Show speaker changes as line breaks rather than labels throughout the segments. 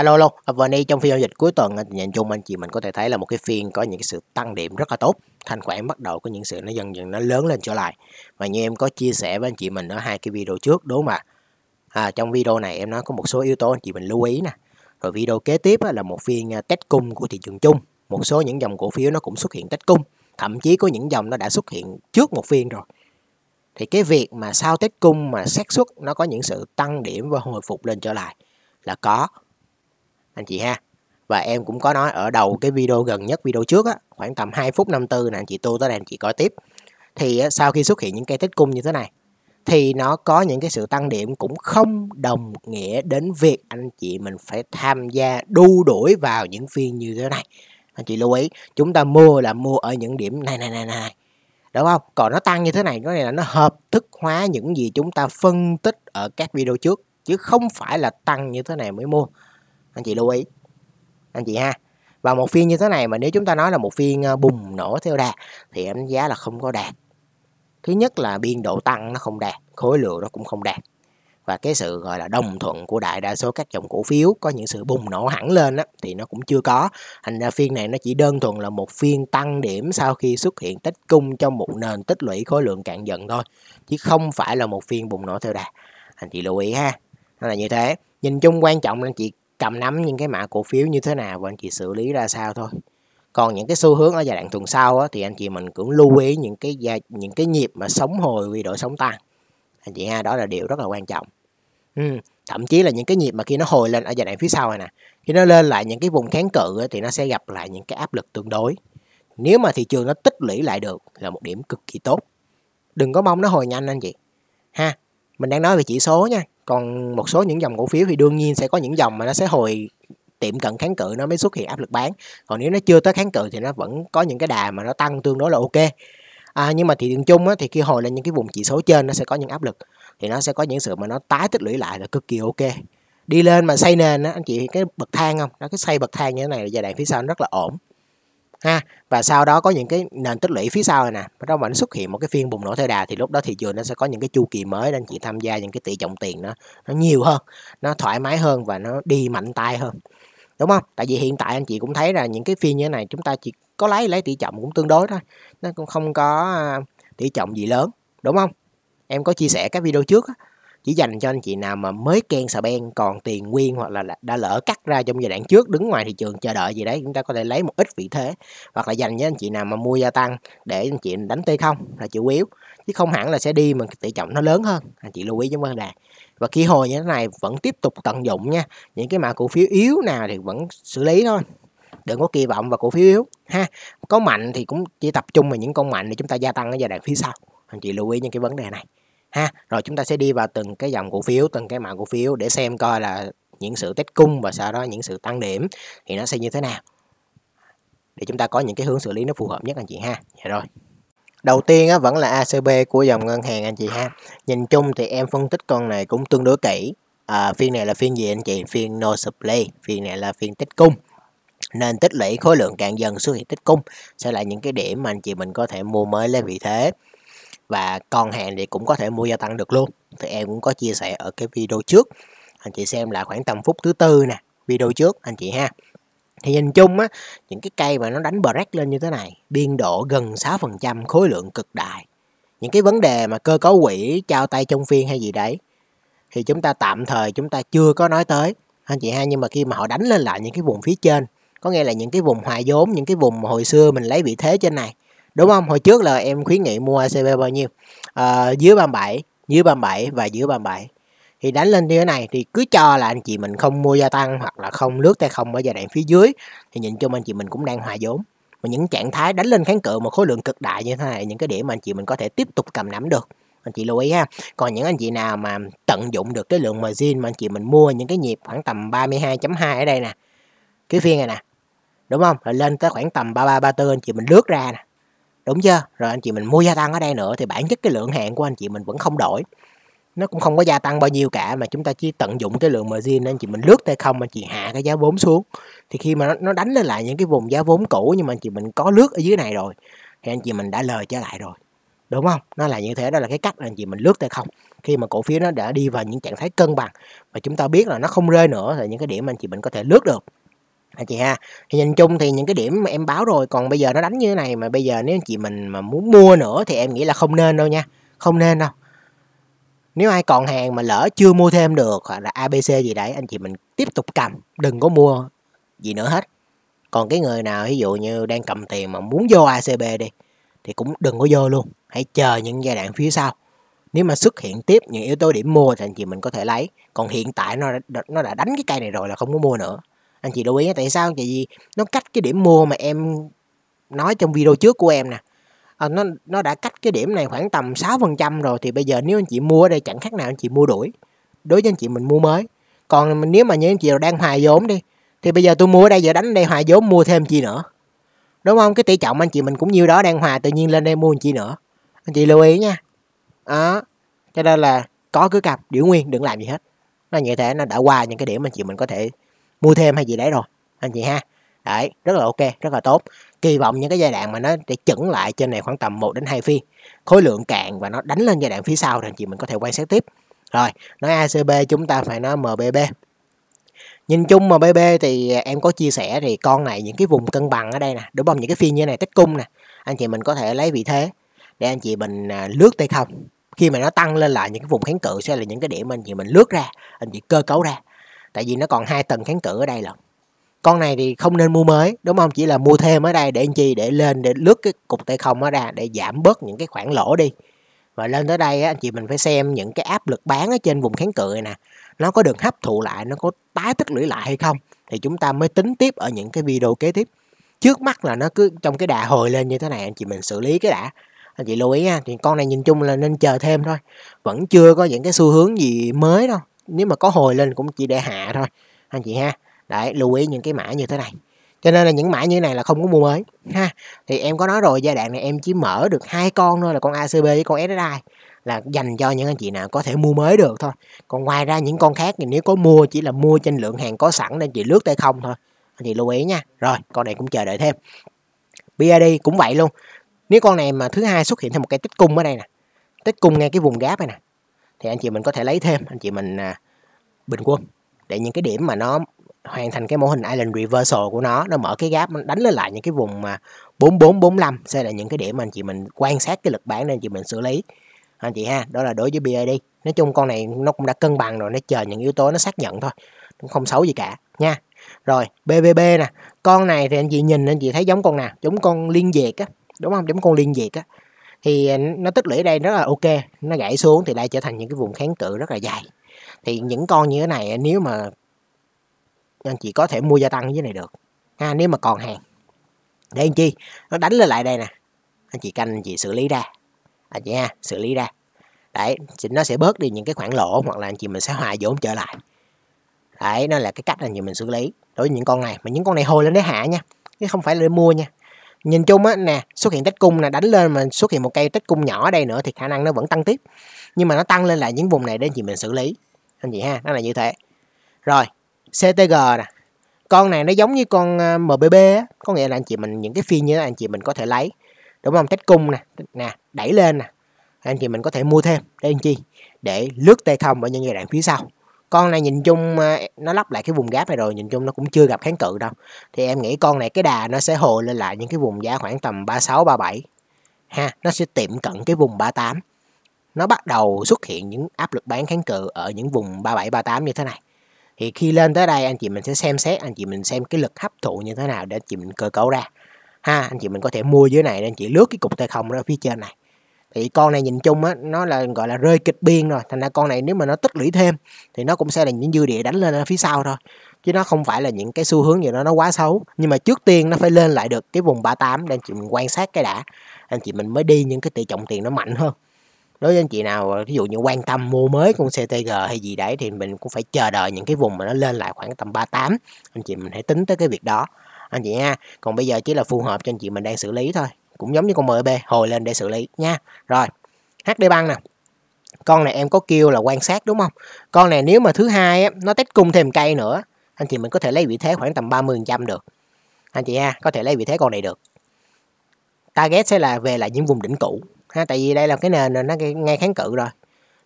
alo alo à, vừa nay trong phiên giao dịch cuối tuần à, nhìn chung anh chị mình có thể thấy là một cái phiên có những cái sự tăng điểm rất là tốt thanh khoản bắt đầu có những sự nó dần dần nó lớn lên trở lại và như em có chia sẻ với anh chị mình ở hai cái video trước đúng không ạ à? trong video này em nói có một số yếu tố anh chị mình lưu ý nè rồi video kế tiếp là một phiên à, test cung của thị trường chung một số những dòng cổ phiếu nó cũng xuất hiện test cung thậm chí có những dòng nó đã xuất hiện trước một phiên rồi thì cái việc mà sau test cung mà xác suất nó có những sự tăng điểm và hồi phục lên trở lại là có anh chị ha và em cũng có nói ở đầu cái video gần nhất video trước á, khoảng tầm 2 phút 54 nè anh chị tu tới đây anh chị coi tiếp thì sau khi xuất hiện những cây tích cung như thế này thì nó có những cái sự tăng điểm cũng không đồng nghĩa đến việc anh chị mình phải tham gia đu đuổi vào những phiên như thế này anh chị lưu ý chúng ta mua là mua ở những điểm này này này này đúng không còn nó tăng như thế này có nghĩa là nó hợp thức hóa những gì chúng ta phân tích ở các video trước chứ không phải là tăng như thế này mới mua anh chị lưu ý anh chị ha và một phiên như thế này mà nếu chúng ta nói là một phiên ờ, bùng nổ theo đà thì đánh giá là không có đạt thứ nhất là biên độ tăng nó không đạt khối lượng nó cũng không đạt và cái sự gọi là đồng thuận của đại đa số các dòng cổ phiếu có những sự bùng nổ hẳn lên đó, thì nó cũng chưa có thành ra phiên này nó chỉ đơn thuần là một phiên tăng điểm sau khi xuất hiện tích cung trong một nền tích lũy khối lượng cạn dần thôi chứ không phải là một phiên bùng nổ theo đà anh chị lưu ý ha nó là như thế nhìn chung quan trọng là anh chị cầm nắm những cái mã cổ phiếu như thế nào và anh chị xử lý ra sao thôi còn những cái xu hướng ở giai đoạn tuần sau á, thì anh chị mình cũng lưu ý những cái gia, những cái nhịp mà sống hồi quy đổi sống tăng anh chị ha đó là điều rất là quan trọng ừ. thậm chí là những cái nhịp mà khi nó hồi lên ở giai đoạn phía sau này nè khi nó lên lại những cái vùng kháng cự á, thì nó sẽ gặp lại những cái áp lực tương đối nếu mà thị trường nó tích lũy lại được là một điểm cực kỳ tốt đừng có mong nó hồi nhanh anh chị ha mình đang nói về chỉ số nha còn một số những dòng cổ phiếu thì đương nhiên sẽ có những dòng mà nó sẽ hồi tiệm cận kháng cự nó mới xuất hiện áp lực bán còn nếu nó chưa tới kháng cự thì nó vẫn có những cái đà mà nó tăng tương đối là ok à, nhưng mà thị trường chung á, thì khi hồi lên những cái vùng chỉ số trên nó sẽ có những áp lực thì nó sẽ có những sự mà nó tái tích lũy lại là cực kỳ ok đi lên mà xây nền á anh chị cái bậc thang không nó cái xây bậc thang như thế này là giai đoạn phía sau nó rất là ổn ha và sau đó có những cái nền tích lũy phía sau này nè bắt đầu mà nó xuất hiện một cái phiên bùng nổ theo đà thì lúc đó thị trường nó sẽ có những cái chu kỳ mới nên chị tham gia những cái tỷ trọng tiền nó nó nhiều hơn nó thoải mái hơn và nó đi mạnh tay hơn đúng không tại vì hiện tại anh chị cũng thấy là những cái phiên như thế này chúng ta chỉ có lấy lấy tỷ trọng cũng tương đối thôi nó cũng không có à, tỷ trọng gì lớn đúng không em có chia sẻ các video trước á, chỉ dành cho anh chị nào mà mới ken sờ ben còn tiền nguyên hoặc là đã lỡ cắt ra trong giai đoạn trước đứng ngoài thị trường chờ đợi gì đấy chúng ta có thể lấy một ít vị thế hoặc là dành cho anh chị nào mà mua gia tăng để anh chị đánh t không là chủ yếu chứ không hẳn là sẽ đi mà tỷ trọng nó lớn hơn anh chị lưu ý giống vấn đề và khi hồi như thế này vẫn tiếp tục tận dụng nha những cái mã cổ phiếu yếu nào thì vẫn xử lý thôi đừng có kỳ vọng vào cổ phiếu yếu ha có mạnh thì cũng chỉ tập trung vào những con mạnh để chúng ta gia tăng ở giai đoạn phía sau anh chị lưu ý những cái vấn đề này ha rồi chúng ta sẽ đi vào từng cái dòng cổ phiếu từng cái mã cổ phiếu để xem coi là những sự test cung và sau đó những sự tăng điểm thì nó sẽ như thế nào để chúng ta có những cái hướng xử lý nó phù hợp nhất anh chị ha dạ rồi đầu tiên á, vẫn là ACB của dòng ngân hàng anh chị ha nhìn chung thì em phân tích con này cũng tương đối kỹ à, phiên này là phiên gì anh chị phiên no supply phiên này là phiên tích cung nên tích lũy khối lượng càng dần xuất hiện tích cung sẽ là những cái điểm mà anh chị mình có thể mua mới lấy vị thế và còn hàng thì cũng có thể mua gia tăng được luôn thì em cũng có chia sẻ ở cái video trước anh chị xem là khoảng tầm phút thứ tư nè video trước anh chị ha thì nhìn chung á những cái cây mà nó đánh bờ rác lên như thế này biên độ gần 6% khối lượng cực đại những cái vấn đề mà cơ cấu quỹ trao tay trong phiên hay gì đấy thì chúng ta tạm thời chúng ta chưa có nói tới anh chị ha nhưng mà khi mà họ đánh lên lại những cái vùng phía trên có nghĩa là những cái vùng hòa vốn những cái vùng mà hồi xưa mình lấy vị thế trên này đúng không hồi trước là em khuyến nghị mua ACB bao nhiêu à, dưới 37 dưới 37 và dưới 37 thì đánh lên như thế này thì cứ cho là anh chị mình không mua gia tăng hoặc là không lướt tay không ở giai đoạn phía dưới thì nhìn chung anh chị mình cũng đang hòa vốn mà những trạng thái đánh lên kháng cự một khối lượng cực đại như thế này những cái điểm mà anh chị mình có thể tiếp tục cầm nắm được anh chị lưu ý ha còn những anh chị nào mà tận dụng được cái lượng margin mà anh chị mình mua những cái nhịp khoảng tầm 32.2 ở đây nè cái phiên này nè đúng không rồi lên tới khoảng tầm 33 34 anh chị mình lướt ra nè đúng chưa rồi anh chị mình mua gia tăng ở đây nữa thì bản chất cái lượng hàng của anh chị mình vẫn không đổi nó cũng không có gia tăng bao nhiêu cả mà chúng ta chỉ tận dụng cái lượng margin anh chị mình lướt tay không anh chị hạ cái giá vốn xuống thì khi mà nó, nó đánh lên lại những cái vùng giá vốn cũ nhưng mà anh chị mình có lướt ở dưới này rồi thì anh chị mình đã lời trở lại rồi đúng không nó là như thế đó là cái cách anh chị mình lướt tay không khi mà cổ phiếu nó đã đi vào những trạng thái cân bằng và chúng ta biết là nó không rơi nữa là những cái điểm anh chị mình có thể lướt được anh à, chị ha thì nhìn chung thì những cái điểm mà em báo rồi còn bây giờ nó đánh như thế này mà bây giờ nếu anh chị mình mà muốn mua nữa thì em nghĩ là không nên đâu nha không nên đâu nếu ai còn hàng mà lỡ chưa mua thêm được hoặc là abc gì đấy anh chị mình tiếp tục cầm đừng có mua gì nữa hết còn cái người nào ví dụ như đang cầm tiền mà muốn vô acb đi thì cũng đừng có vô luôn hãy chờ những giai đoạn phía sau nếu mà xuất hiện tiếp những yếu tố điểm mua thì anh chị mình có thể lấy còn hiện tại nó nó đã đánh cái cây này rồi là không có mua nữa anh chị lưu ý tại sao tại vì nó cách cái điểm mua mà em nói trong video trước của em nè à, nó nó đã cách cái điểm này khoảng tầm 6% rồi thì bây giờ nếu anh chị mua ở đây chẳng khác nào anh chị mua đuổi đối với anh chị mình mua mới còn nếu mà như anh chị đang hòa vốn đi thì bây giờ tôi mua ở đây giờ đánh đây hòa vốn mua thêm chi nữa đúng không cái tỷ trọng anh chị mình cũng nhiêu đó đang hòa tự nhiên lên đây mua chi nữa anh chị lưu ý nha đó cho nên là có cứ cặp điểu nguyên đừng làm gì hết nó như thế nó đã qua những cái điểm mà chị mình có thể mua thêm hay gì đấy rồi anh chị ha đấy rất là ok rất là tốt kỳ vọng những cái giai đoạn mà nó để chững lại trên này khoảng tầm 1 đến 2 phiên khối lượng cạn và nó đánh lên giai đoạn phía sau thì anh chị mình có thể quan sát tiếp rồi nói ACB chúng ta phải nói MBB Nhìn chung mà BB thì em có chia sẻ thì con này những cái vùng cân bằng ở đây nè, đúng không? Những cái phiên như này tích cung nè, anh chị mình có thể lấy vị thế để anh chị mình à, lướt tay không. Khi mà nó tăng lên lại những cái vùng kháng cự sẽ là những cái điểm mà anh chị mình lướt ra, anh chị cơ cấu ra tại vì nó còn hai tầng kháng cự ở đây lận con này thì không nên mua mới đúng không chỉ là mua thêm ở đây để anh chi để lên để lướt cái cục t không ở ra để giảm bớt những cái khoản lỗ đi và lên tới đây anh chị mình phải xem những cái áp lực bán ở trên vùng kháng cự này nè nó có được hấp thụ lại nó có tái tích lũy lại hay không thì chúng ta mới tính tiếp ở những cái video kế tiếp trước mắt là nó cứ trong cái đà hồi lên như thế này anh chị mình xử lý cái đã anh chị lưu ý ha thì con này nhìn chung là nên chờ thêm thôi vẫn chưa có những cái xu hướng gì mới đâu nếu mà có hồi lên cũng chỉ để hạ thôi anh chị ha đấy lưu ý những cái mã như thế này cho nên là những mã như thế này là không có mua mới ha thì em có nói rồi giai đoạn này em chỉ mở được hai con thôi là con ACB với con SSI là dành cho những anh chị nào có thể mua mới được thôi còn ngoài ra những con khác thì nếu có mua chỉ là mua trên lượng hàng có sẵn nên chị lướt tay không thôi anh chị lưu ý nha rồi con này cũng chờ đợi thêm BID cũng vậy luôn nếu con này mà thứ hai xuất hiện thêm một cái tích cung ở đây nè tích cung ngay cái vùng gáp này nè thì anh chị mình có thể lấy thêm anh chị mình à, bình quân để những cái điểm mà nó hoàn thành cái mô hình island reversal của nó nó mở cái gap đánh lên lại những cái vùng mà 4445 sẽ là những cái điểm mà anh chị mình quan sát cái lực bán nên anh chị mình xử lý anh chị ha đó là đối với BID nói chung con này nó cũng đã cân bằng rồi nó chờ những yếu tố nó xác nhận thôi cũng không xấu gì cả nha rồi BBB nè con này thì anh chị nhìn anh chị thấy giống con nào giống con liên diệt á đúng không giống con liên diệt á thì à, nó tích lũy đây rất là ok nó gãy xuống thì đây trở thành những cái vùng kháng cự rất là dài thì những con như thế này à, nếu mà anh chị có thể mua gia tăng với này được ha nếu mà còn hàng để anh chi nó đánh lên lại đây nè anh chị canh anh chị xử lý ra anh chị ha xử lý ra đấy nó sẽ bớt đi những cái khoản lỗ hoặc là anh chị mình sẽ hòa vốn trở lại đấy nó là cái cách là chị mình xử lý đối với những con này mà những con này hồi lên đấy hạ nha chứ không phải là để mua nha nhìn chung á nè xuất hiện tích cung nè đánh lên mà xuất hiện một cây tích cung nhỏ ở đây nữa thì khả năng nó vẫn tăng tiếp nhưng mà nó tăng lên là những vùng này để anh chị mình xử lý anh chị ha nó là như thế rồi ctg nè con này nó giống như con ờ, mbb á có nghĩa là anh chị mình những cái phiên như đó anh chị mình có thể lấy đúng không tích cung nè nè đẩy lên nè anh chị mình có thể mua thêm đây anh chị để lướt tay không ở những giai đoạn phía sau con này nhìn chung ờ, nó lắp lại cái vùng gáp này rồi nhìn chung nó cũng chưa gặp kháng cự đâu thì em nghĩ con này cái đà nó sẽ hồi lên lại những cái vùng giá khoảng tầm 36 37 ha nó sẽ tiệm cận cái vùng 38 nó bắt đầu xuất hiện những áp lực bán kháng cự ở những vùng 37 38 như thế này thì khi lên tới đây anh chị mình sẽ xem xét anh chị mình xem cái lực hấp thụ như thế nào để anh chị mình cơ cấu ra ha anh chị mình có thể mua dưới này nên chị lướt cái cục t không đó phía trên này thì con này nhìn chung á nó là gọi là rơi kịch biên rồi thành ra con này nếu mà nó tích lũy thêm thì nó cũng sẽ là những dư địa đánh lên phía sau thôi chứ nó không phải là những cái xu hướng gì đó nó quá xấu nhưng mà trước tiên nó phải lên lại được cái vùng 38 để anh chị mình quan sát cái đã anh chị mình mới đi những cái tỷ trọng tiền nó mạnh hơn đối với anh chị nào ví dụ như quan tâm mua mới con CTG hay gì đấy thì mình cũng phải chờ đợi những cái vùng mà nó lên lại khoảng tầm 38 anh chị mình hãy tính tới cái việc đó anh chị nha còn bây giờ chỉ là phù hợp cho anh chị mình đang xử lý thôi cũng giống như con MEB hồi lên để xử lý nha rồi HD băng nè con này em có kêu là quan sát đúng không con này nếu mà thứ hai á, nó test cung thêm cây nữa anh chị mình có thể lấy vị thế khoảng tầm 30% được anh chị ha có thể lấy vị thế con này được target sẽ là về lại những vùng đỉnh cũ ha tại vì đây là cái nền nó ngay kháng cự rồi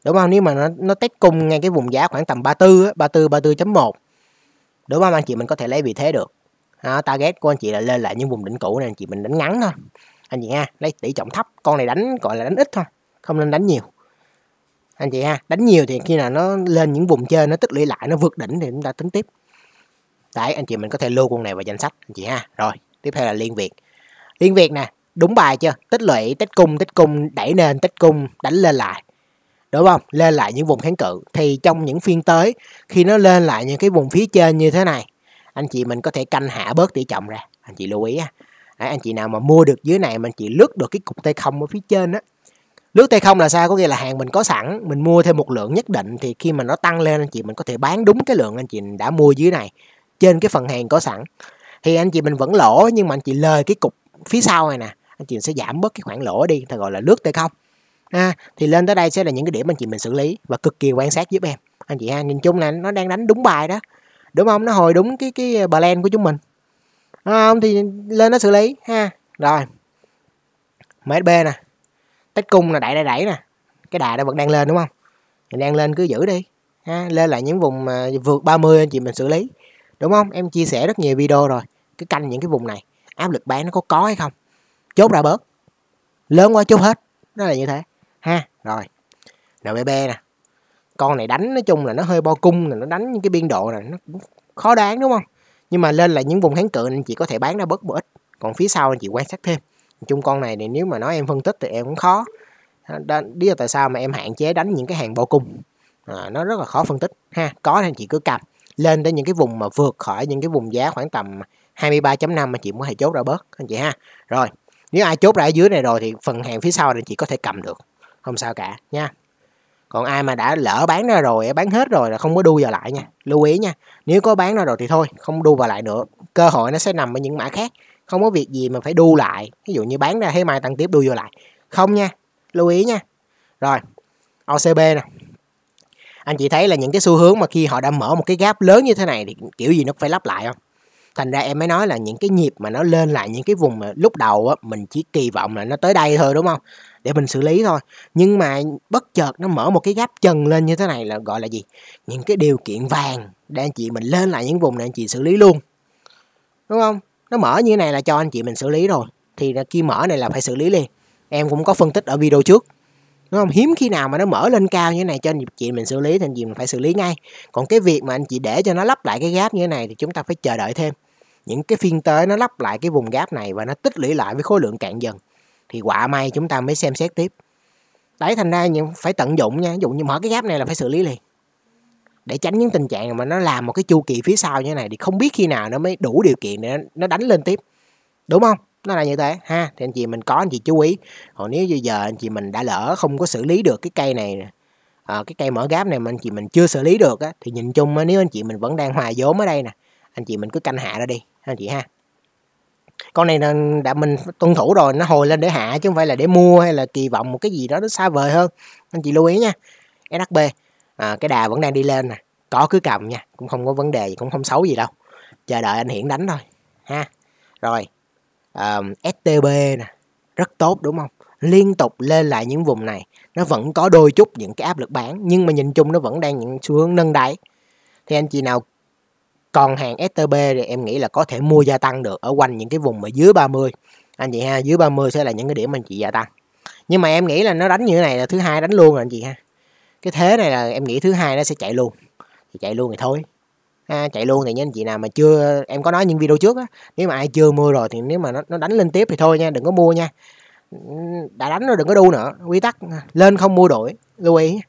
đúng không nếu mà nó nó test cung ngay cái vùng giá khoảng tầm 34 34 34.1 đúng không anh chị mình có thể lấy vị thế được đó, target của anh chị là lên lại những vùng đỉnh cũ này anh chị mình đánh ngắn thôi anh chị ha lấy tỷ trọng thấp con này đánh gọi là đánh ít thôi không nên đánh nhiều anh chị ha đánh nhiều thì khi nào nó lên những vùng chơi nó tích lũy lại nó vượt đỉnh thì chúng ta tính tiếp đấy anh chị mình có thể lưu con này vào danh sách anh chị ha rồi tiếp theo là liên việt liên việt nè đúng bài chưa tích lũy tích cung tích cung đẩy lên tích cung đánh lên lại đúng không lên lại những vùng kháng cự thì trong những phiên tới khi nó lên lại những cái vùng phía trên như thế này anh chị mình có thể canh hạ bớt tỷ trọng ra anh chị lưu ý ha Đấy, anh chị nào mà mua được dưới này mình chỉ lướt được cái cục t không ở phía trên á lướt tay không là sao có nghĩa là hàng mình có sẵn mình mua thêm một lượng nhất định thì khi mà nó tăng lên anh chị mình có thể bán đúng cái lượng anh chị đã mua dưới này trên cái phần hàng có sẵn thì anh chị mình vẫn lỗ nhưng mà anh chị lời cái cục phía sau này nè anh chị sẽ giảm bớt cái khoản lỗ đi thì gọi là lướt tay không à, thì lên tới đây sẽ là những cái điểm anh chị mình xử lý và cực kỳ quan sát giúp em anh chị ha nhìn chung là nó đang đánh đúng bài đó đúng không nó hồi đúng cái cái blend ờ, của chúng mình nó không thì lên nó xử lý ha rồi msb nè tách cung là đẩy đẩy đẩy nè cái đà nó vẫn đang lên đúng không đang lên cứ giữ đi ha lên lại những vùng vượt 30 anh chị mình xử lý đúng không em chia sẻ rất nhiều video rồi cứ canh những cái vùng này áp lực bán nó có có hay không chốt ra bớt lớn quá chốt hết nó là như thế ha rồi nbb nè con này đánh nói chung là nó hơi bo cung là nó đánh những cái biên độ này nó khó đoán đúng không nhưng mà lên là những vùng kháng cự nên chị có thể bán ra bớt một ít còn phía sau chị quan sát thêm chung con này thì nếu mà nói em phân tích thì em cũng khó à, đó lý do tại sao mà em hạn chế đánh những cái hàng bao cung à, nó rất là khó phân tích ha có thì chị cứ cầm lên đến những cái vùng mà vượt khỏi những cái vùng giá khoảng tầm 23.5 mà chị muốn thể chốt ra bớt anh chị ha rồi nếu ai chốt ra ở dưới này rồi thì phần hàng phía sau thì chị có thể cầm được không sao cả nha còn ai mà đã lỡ bán ra rồi bán hết rồi là không có đu vào lại nha lưu ý nha nếu có bán ra rồi thì thôi không đu vào lại nữa cơ hội nó sẽ nằm ở những mã khác không có việc gì mà phải đu lại ví dụ như bán ra thế mai tăng tiếp đu vào lại không nha lưu ý nha rồi OCB nè anh chị thấy là những cái xu hướng mà khi họ đã mở một cái gap lớn như thế này thì kiểu gì nó phải lắp lại không thành ra em mới nói là những cái nhịp mà nó lên lại những cái vùng mà lúc đầu á, mình chỉ kỳ vọng là nó tới đây thôi đúng không để mình xử lý thôi nhưng mà bất chợt nó mở một cái gáp chân lên như thế này là gọi là gì những cái điều kiện vàng để anh chị mình lên lại những vùng này anh chị xử lý luôn đúng không nó mở như thế này là cho anh chị mình xử lý rồi thì khi mở này là phải xử lý liền em cũng có phân tích ở video trước đúng không hiếm khi nào mà nó mở lên cao như thế này cho anh chị mình xử lý thì anh chị mình phải xử lý ngay còn cái việc mà anh chị để cho nó lắp lại cái gáp như thế này thì chúng ta phải chờ đợi thêm những cái phiên tới nó lắp lại cái vùng gáp này và nó tích lũy lại với khối lượng cạn dần thì quả may chúng ta mới xem xét tiếp đấy thành ra những phải tận dụng nha ví dụ như mở cái gap này là phải xử lý liền để tránh những tình trạng mà nó làm một cái chu kỳ phía sau như thế này thì không biết khi nào nó mới đủ điều kiện để nó đánh lên tiếp đúng không nó là như thế ha thì anh chị mình có anh chị chú ý còn nếu bây giờ anh chị mình đã lỡ không có xử lý được cái cây này à, cái cây mở gáp này mà anh chị mình chưa xử lý được á, thì nhìn chung á, nếu anh chị mình vẫn đang hòa vốn ở đây nè anh chị mình cứ canh hạ ra đi anh chị ha con này là đã mình tuân thủ rồi nó hồi lên để hạ chứ không phải là để mua hay là kỳ vọng một cái gì đó nó xa vời hơn anh chị lưu ý nha SHB à, cái đà vẫn đang đi lên nè có cứ cầm nha cũng không có vấn đề gì cũng không xấu gì đâu chờ đợi anh hiển đánh thôi ha rồi um, STB nè rất tốt đúng không liên tục lên lại những vùng này nó vẫn có đôi chút những cái áp lực bán nhưng mà nhìn chung nó vẫn đang những xu hướng nâng đáy thì anh chị nào còn hàng STB thì em nghĩ là có thể mua gia tăng được ở quanh những cái vùng mà dưới 30 anh chị ha dưới 30 sẽ là những cái điểm mà anh chị gia tăng nhưng mà em nghĩ là nó đánh như thế này là thứ hai đánh luôn rồi anh chị ha cái thế này là em nghĩ thứ hai nó sẽ chạy luôn thì chạy luôn thì thôi ha, chạy luôn thì những anh chị nào mà chưa em có nói những video trước á nếu mà ai chưa mua rồi thì nếu mà nó, nó đánh lên tiếp thì thôi nha đừng có mua nha đã đánh rồi đừng có đu nữa quy tắc lên không mua đổi lưu ý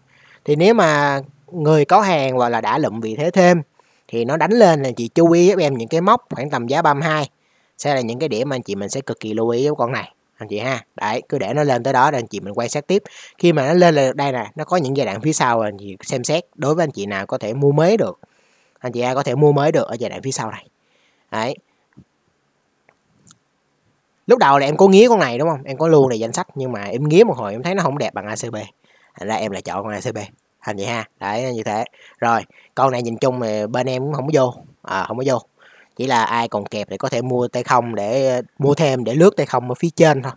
thì nếu mà người có hàng hoặc là đã lụm vị thế thêm thì nó đánh lên là chị chú ý giúp em những cái mốc khoảng tầm giá 32 sẽ là những cái điểm mà anh chị mình sẽ cực kỳ lưu ý với con này anh chị ha đấy cứ để nó lên tới đó rồi anh chị mình quan sát tiếp khi mà nó lên là đây nè nó có những giai đoạn phía sau anh chị xem xét đối với anh chị nào có thể mua mới được anh chị A có thể mua mới được ở giai đoạn phía sau này đấy lúc đầu là em có nghía con này đúng không em có luôn này danh sách nhưng mà em nghía một hồi em thấy nó không đẹp bằng ACB thành ra em lại chọn con ACB thành vậy ha đấy như thế rồi con này nhìn chung thì bên em cũng không có vô à, không có vô chỉ là ai còn kẹp thì có thể mua tay không để mua thêm để lướt tay không ở phía trên thôi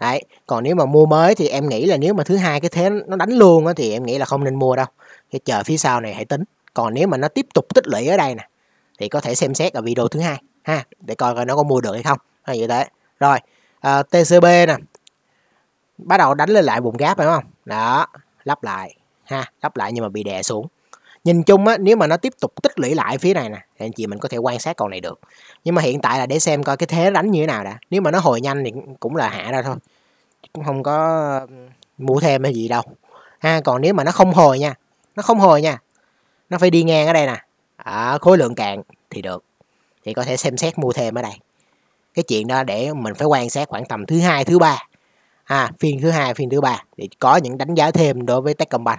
đấy còn nếu mà mua mới thì em nghĩ là nếu mà thứ hai cái thế nó đánh luôn á thì em nghĩ là không nên mua đâu cái chờ phía sau này hãy tính còn nếu mà nó tiếp tục tích lũy ở đây nè thì có thể xem xét ở video thứ hai ha để coi coi nó có mua được hay không hay vậy thế rồi à, ờ, tcb nè bắt đầu đánh lên lại vùng gáp phải không đó lắp lại ha đắp lại nhưng mà bị đè xuống nhìn chung á nếu mà nó tiếp tục tích lũy lại phía này nè thì anh chị mình có thể quan sát con này được nhưng mà hiện tại là để xem coi cái thế đánh như thế nào đã nếu mà nó hồi nhanh thì cũng là hạ ra thôi cũng không có mua thêm hay gì đâu ha còn nếu mà nó không hồi nha nó không hồi nha nó phải đi ngang ở đây nè à, khối lượng cạn thì được thì có thể xem xét mua thêm ở đây cái chuyện đó để mình phải quan sát khoảng tầm thứ hai thứ ba à, phiên thứ hai phiên thứ ba để có những đánh giá thêm đối với Techcombank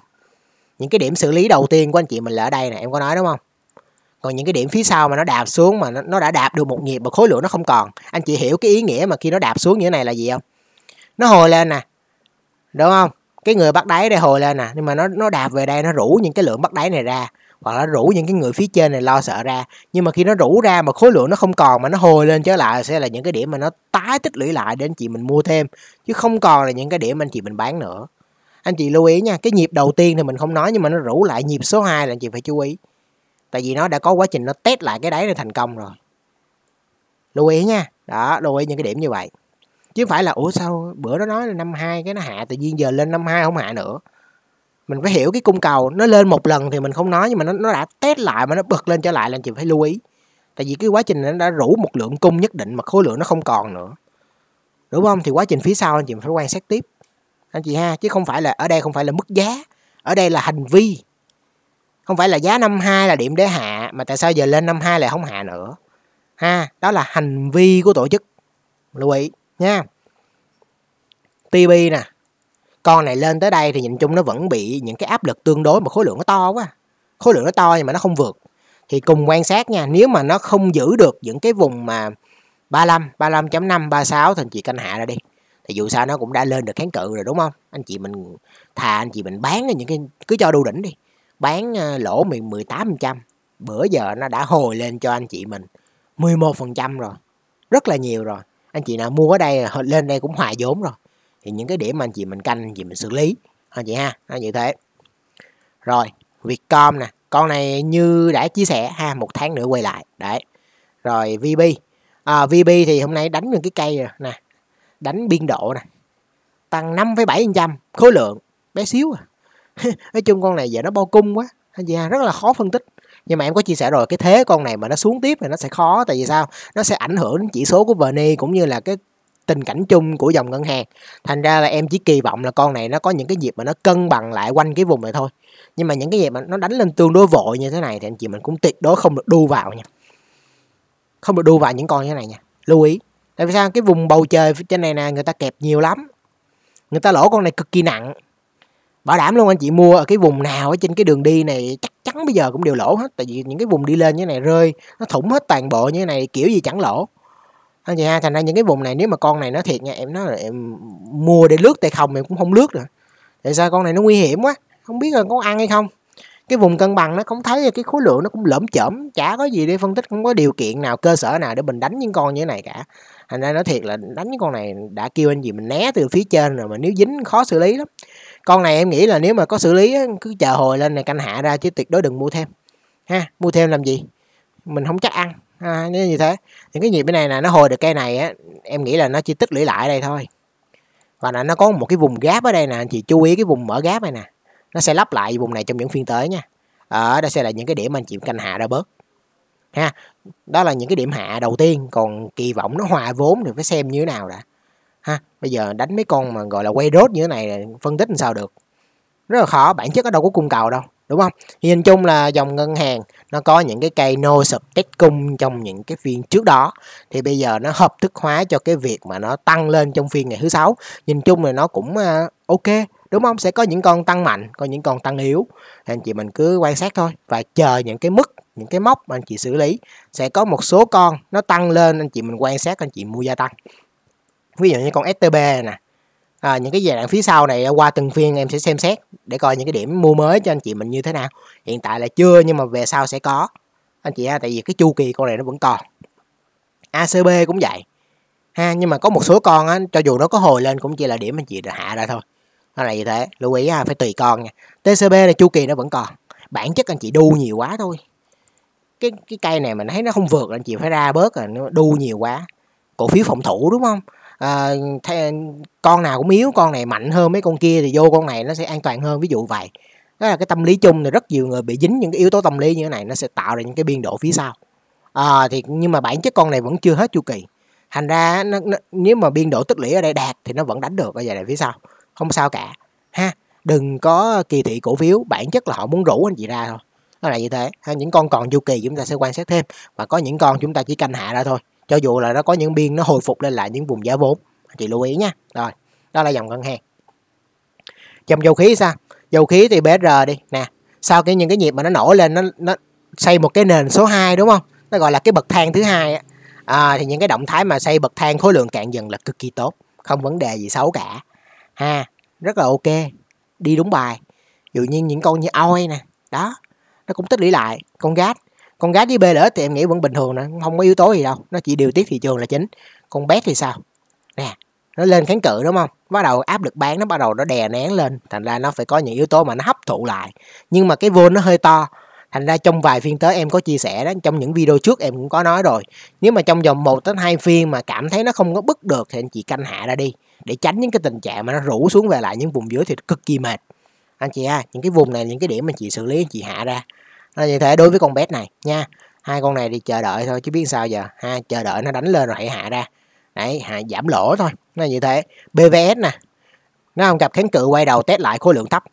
những cái điểm xử lý đầu tiên của anh chị mình là ở đây nè em có nói đúng không còn những cái điểm phía sau mà nó đạp xuống mà nó, nó đã đạp được một nhịp mà khối lượng nó không còn anh chị hiểu cái ý nghĩa mà khi nó đạp xuống như thế này là gì không nó hồi lên nè đúng không cái người bắt đáy đây hồi lên nè nhưng mà nó nó đạp về đây nó rủ những cái lượng bắt đáy này ra hoặc là rủ những cái người phía trên này lo sợ ra nhưng mà khi nó rủ ra mà khối lượng nó không còn mà nó hồi lên trở lại sẽ là những cái điểm mà nó tái tích lũy lại để anh chị mình mua thêm chứ không còn là những cái điểm anh chị mình bán nữa anh chị lưu ý nha cái nhịp đầu tiên thì mình không nói nhưng mà nó rủ lại nhịp số 2 là anh chị phải chú ý tại vì nó đã có quá trình nó test lại cái đáy này thành công rồi lưu ý nha đó lưu ý những cái điểm như vậy chứ không phải là ủa sao bữa đó nói là năm hai cái nó hạ tự nhiên giờ lên năm hai không hạ nữa mình phải hiểu cái cung cầu nó lên một lần thì mình không nói nhưng mà nó, nó đã test lại mà nó bật lên trở lại là anh chị phải lưu ý tại vì cái quá trình nó đã rủ một lượng cung nhất định mà khối lượng nó không còn nữa đúng không thì quá trình phía sau anh chị phải quan sát tiếp anh chị ha chứ không phải là ở đây không phải là mức giá ở đây là hành vi không phải là giá năm hai là điểm để hạ mà tại sao giờ lên năm hai lại không hạ nữa ha đó là hành vi của tổ chức lưu ý nha tb nè con này lên tới đây thì nhìn chung nó vẫn bị những cái áp lực tương đối mà khối lượng nó to quá khối lượng nó to nhưng mà nó không vượt thì cùng quan sát nha nếu mà nó không giữ được những cái vùng mà 35 35.5 36 thì chị canh hạ ra đi thì dù sao nó cũng đã lên được kháng cự rồi đúng không anh chị mình thà anh chị mình bán những cái cứ cho đu đỉnh đi bán ờ, lỗ 18 bữa giờ nó đã hồi lên cho anh chị mình 11 rồi rất là nhiều rồi anh chị nào mua ở đây ờ, lên đây cũng hòa vốn rồi thì những cái điểm mà anh chị mình canh anh chị mình xử lý anh chị ha nó như thế rồi Vietcom nè con này như đã chia sẻ ha một tháng nữa quay lại đấy rồi VB à, VB thì hôm nay đánh những cái cây nè đánh biên độ nè tăng 5,7% khối lượng bé xíu à nói chung con này giờ nó bao cung quá thành ra rất là khó phân tích nhưng mà em có chia sẻ rồi cái thế con này mà nó xuống tiếp thì nó sẽ khó tại vì sao nó sẽ ảnh hưởng đến chỉ số của vn cũng như là cái tình cảnh chung của dòng ngân hàng thành ra là em chỉ kỳ vọng là con này nó có những cái dịp mà nó cân bằng lại quanh cái vùng này thôi nhưng mà những cái dịp mà nó đánh lên tương đối vội như thế này thì anh chị mình cũng tuyệt đối không được đu vào nha không được đu vào những con như thế này nha lưu ý tại vì sao cái vùng bầu trời trên này nè người ta kẹp nhiều lắm người ta lỗ con này cực kỳ nặng bảo đảm luôn anh chị mua ở cái vùng nào ở trên cái đường đi này chắc chắn bây giờ cũng đều lỗ hết tại vì những cái vùng đi lên như này rơi nó thủng hết toàn bộ như này kiểu gì chẳng lỗ anh chị ha thành ra những cái vùng này nếu mà con này nó thiệt nha em nó em mua để lướt tay không em cũng không lướt nữa tại sao con này nó nguy hiểm quá không biết là có ăn hay không cái vùng cân bằng nó không thấy cái khối lượng nó cũng lởm chởm chả có gì để phân tích không có điều kiện nào cơ sở nào để mình đánh những con như thế này cả thành ra nói thiệt là đánh cái con này đã kêu anh gì mình né từ phía trên rồi mà nếu dính khó xử lý lắm con này em nghĩ là nếu mà có xử lý cứ chờ hồi lên này canh hạ ra chứ tuyệt đối đừng mua thêm ha mua thêm làm gì mình không chắc ăn à, nếu như thế thì cái nhịp bên này là nó hồi được cây này á em nghĩ là nó chỉ tích lũy lại đây thôi và là nó có một cái vùng gáp ở đây nè anh chị chú ý cái vùng mở gáp này nè nó sẽ lắp lại vùng này trong những phiên tới nha ở đây sẽ là những cái điểm anh chị canh hạ ra bớt ha đó là những cái điểm hạ đầu tiên còn kỳ vọng nó hòa vốn thì phải xem như thế nào đã ha bây giờ đánh mấy con mà gọi là quay rốt như thế này phân tích làm sao được rất là khó bản chất ở đâu có cung cầu đâu đúng không thì nhìn chung là dòng ngân hàng nó có những cái cây nô sập test cung trong những cái phiên trước đó thì bây giờ nó hợp thức hóa cho cái việc mà nó tăng lên trong phiên ngày thứ sáu nhìn chung là nó cũng à, ok đúng không sẽ có những con tăng mạnh có những con tăng yếu anh chị mình cứ quan sát thôi và chờ những cái mức những cái mốc mà anh chị xử lý sẽ có một số con nó tăng lên anh chị mình quan sát anh chị mua gia tăng ví dụ như con STB nè à, những cái giai đoạn phía sau này à, qua từng phiên em sẽ xem xét để coi những cái điểm mua mới cho anh chị mình như thế nào hiện tại là chưa nhưng mà về sau sẽ có anh chị ha tại vì cái chu kỳ con này nó vẫn còn ACB cũng vậy ha nhưng mà có một số con á cho dù nó có hồi lên cũng chỉ là điểm anh chị đã hạ ra thôi nó là như thế lưu ý ha phải tùy con nha TCB là chu kỳ nó vẫn còn bản chất anh chị đu nhiều quá thôi cái cái cây này mình thấy nó không vượt anh chị phải ra bớt rồi nó đu nhiều quá cổ phiếu phòng thủ đúng không à, ờ, th- con nào cũng yếu con này mạnh hơn mấy con kia thì vô con này nó sẽ an toàn hơn ví dụ vậy đó là cái tâm lý chung thì rất nhiều người bị dính những cái yếu tố tâm lý như thế này nó sẽ tạo ra những cái biên độ phía sau à, thì nhưng mà bản chất con này vẫn chưa hết chu kỳ thành ra nó, nó, nếu mà biên độ tích lũy ở đây đạt thì nó vẫn đánh được ở giai đoạn phía sau không sao cả ha đừng có kỳ thị cổ phiếu bản chất là họ muốn rủ anh chị ra thôi nó là như thế ha, những con còn chu kỳ chúng ta sẽ quan sát thêm và có những con chúng ta chỉ canh hạ ra thôi cho dù là nó có những biên nó hồi phục lên lại những vùng giá vốn chị lưu ý nha rồi đó là dòng ngân hàng dòng dầu khí sao dầu khí thì BR đi nè sau cái những cái nhịp mà nó nổi lên nó nó xây một cái nền số 2 đúng không nó gọi là cái bậc thang thứ hai à, thì những cái động thái mà xây bậc thang khối lượng cạn dần là cực kỳ tốt không vấn đề gì xấu cả ha rất là ok đi đúng bài dụ nhiên những con như oi nè đó nó cũng tích lũy lại con gas con gas với BLS thì em nghĩ vẫn bình thường nè không có yếu tố gì đâu nó chỉ điều tiết thị trường là chính con bet thì sao nè nó lên kháng cự đúng không bắt đầu áp lực bán nó bắt đầu nó đè nén lên thành ra nó phải có những yếu tố mà nó hấp thụ lại nhưng mà cái vôn nó hơi to thành ra trong vài phiên tới em có chia sẻ đó trong những video trước em cũng có nói rồi nếu mà trong vòng 1 đến 2 phiên mà cảm thấy nó không có bứt được thì anh chị canh hạ ra đi để tránh những cái tình trạng mà nó rủ xuống về lại những vùng dưới thì cực kỳ mệt anh chị ha những cái vùng này những cái điểm mà chị xử lý anh chị hạ ra nó như thế đối với con bet này nha hai con này thì chờ đợi thôi chứ biết sao giờ ha chờ đợi nó đánh lên rồi hãy hạ ra đấy hạ giảm lỗ thôi nó như thế bvs nè nó không gặp kháng cự quay đầu test lại khối lượng thấp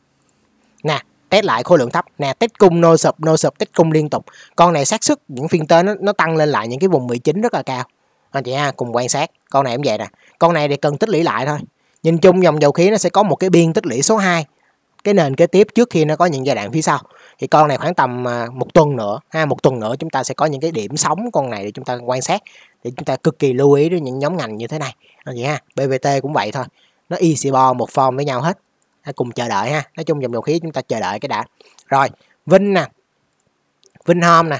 nè test lại khối lượng thấp nè test cung nô sụp nô sụp test cung liên tục con này xác suất những phiên tới nó, nó tăng lên lại những cái vùng 19 rất là cao anh chị ha cùng quan sát con này cũng vậy nè con này thì cần tích lũy lại thôi nhìn chung dòng dầu khí nó sẽ có một cái biên tích lũy số 2 cái nền kế tiếp trước khi nó có những giai đoạn phía sau thì con này khoảng tầm à, một tuần nữa ha một tuần nữa chúng ta sẽ có những cái điểm sóng con này để chúng ta quan sát để chúng ta cực kỳ lưu ý đến những nhóm ngành như thế này vậy ha bvt cũng vậy thôi nó y bo một form với nhau hết ha, cùng chờ đợi ha nói chung dòng dầu khí chúng ta chờ đợi cái đã rồi vinh nè vinh hôm nè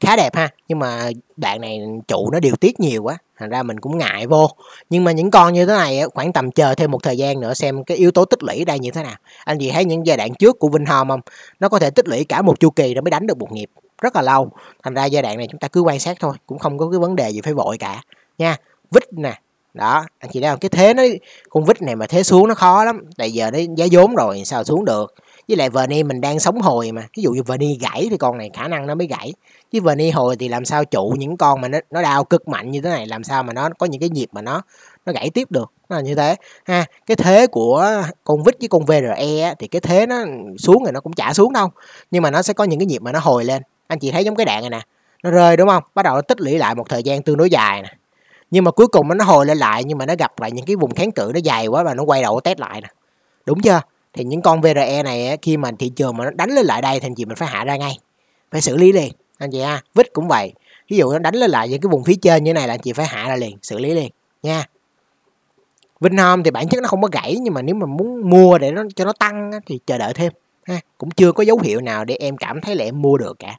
khá đẹp ha nhưng mà đoạn này trụ nó điều tiết nhiều quá thành ra mình cũng ngại vô nhưng mà những con như thế này khoảng tầm chờ thêm một thời gian nữa xem cái yếu tố tích lũy đây như thế nào anh chị thấy những giai đoạn trước của Vinhome không nó có thể tích lũy cả một chu kỳ nó mới đánh được một nghiệp rất là lâu thành ra giai đoạn này chúng ta cứ quan sát thôi cũng không có cái vấn đề gì phải vội cả nha vít nè đó anh chị thấy không cái thế nó con vít này mà thế xuống nó khó lắm tại giờ nó giá vốn rồi sao xuống được với lại verni mình đang sống hồi mà ví dụ như verni gãy thì con này khả năng nó mới gãy chứ verni hồi thì làm sao trụ những con mà nó, nó đau cực mạnh như thế này làm sao mà nó có những cái nhịp mà nó nó gãy tiếp được nó là như thế ha cái thế của con vít với con vre thì cái thế nó xuống rồi nó cũng chả xuống đâu nhưng mà nó sẽ có những cái nhịp mà nó hồi lên anh chị thấy giống cái đạn này nè nó rơi đúng không bắt đầu nó tích lũy lại một thời gian tương đối dài nè nhưng mà cuối cùng nó hồi lên lại nhưng mà nó gặp lại những cái vùng kháng cự nó dài quá và nó quay đầu test lại nè đúng chưa thì những con VRE này khi mà thị trường mà nó đánh lên lại đây thì anh chị mình phải hạ ra ngay phải xử lý liền anh chị ha vít cũng vậy ví dụ nó đánh lên lại những cái vùng phía trên như này là anh chị phải hạ ra liền xử lý liền nha Vinhome thì bản chất nó không có gãy nhưng mà nếu mà muốn mua để nó cho nó tăng thì chờ đợi thêm ha cũng chưa có dấu hiệu nào để em cảm thấy là em mua được cả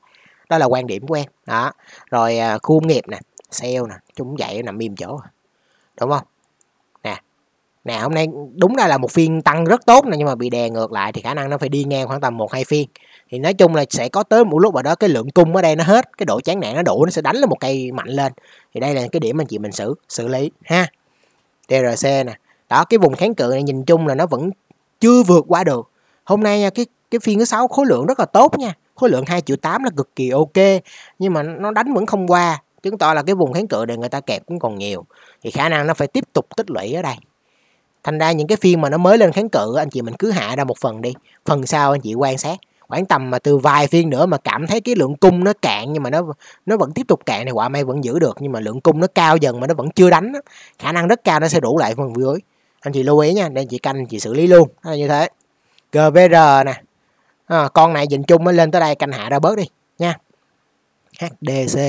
đó là quan điểm của em đó rồi à, khu công nghiệp nè sale nè chúng vậy nằm im chỗ đúng không nè hôm nay đúng ra là một phiên tăng rất tốt này nhưng mà bị đè ngược lại thì khả năng nó phải đi ngang khoảng tầm một hai phiên thì nói chung là sẽ có tới một lúc vào đó cái lượng cung ở đây nó hết cái độ chán nản nó đủ nó sẽ đánh lên một cây mạnh lên thì đây là cái điểm mà chị mình xử xử lý ha trc nè đó cái vùng kháng cự này nhìn chung là nó vẫn chưa vượt qua được hôm nay cái cái phiên thứ sáu khối lượng rất là tốt nha khối lượng hai triệu tám là cực kỳ ok nhưng mà nó đánh vẫn không qua chứng tỏ là cái vùng kháng cự này người ta kẹp cũng còn nhiều thì khả năng nó phải tiếp tục tích lũy ở đây thành ra những cái phim mà nó mới lên kháng cự anh chị mình cứ hạ ra một phần đi phần sau anh chị quan sát khoảng tầm mà từ vài phiên nữa mà cảm thấy cái lượng cung nó cạn nhưng mà nó nó vẫn tiếp tục cạn thì quả may vẫn giữ được nhưng mà lượng cung nó cao dần mà nó vẫn chưa đánh khả năng rất cao nó sẽ đủ lại phần dưới anh chị lưu ý nha nên chị canh chị xử lý luôn là như thế GBR nè à, con này dịnh chung mới lên tới đây canh hạ ra bớt đi nha hdc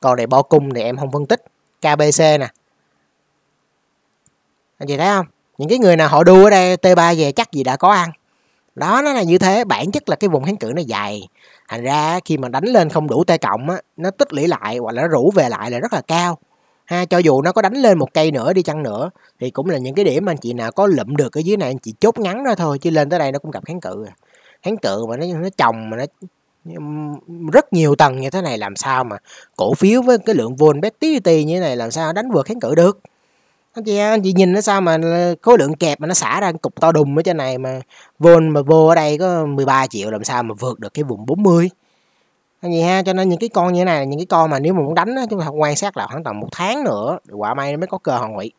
còn này bo cung thì em không phân tích kbc nè anh chị thấy không những cái người nào họ đu ở đây t 3 về chắc gì đã có ăn đó nó là như thế bản chất là cái vùng kháng cự nó dày thành ra khi mà đánh lên không đủ t cộng á nó tích lũy lại hoặc là nó rủ về lại là rất là cao ha cho dù nó có đánh lên một cây nữa đi chăng nữa thì cũng là những cái điểm mà anh chị nào có lụm được ở dưới này anh chị chốt ngắn ra thôi chứ lên tới đây nó cũng gặp kháng cự à. kháng cự mà nó nó chồng mà nó rất nhiều tầng như thế này làm sao mà cổ phiếu với cái lượng vốn bé tí betty như thế này làm sao đánh vượt kháng cự được anh chị anh chị nhìn nó sao mà khối lượng kẹp mà nó xả ra cục to đùng ở trên này mà vô mà vô ở đây có 13 triệu làm sao mà vượt được cái vùng 40 anh chị ha cho nên những cái con như thế này là những cái con mà nếu mà muốn đánh đó chúng ta quan sát là khoảng tầm một tháng nữa quả may nó mới có cơ hội hủy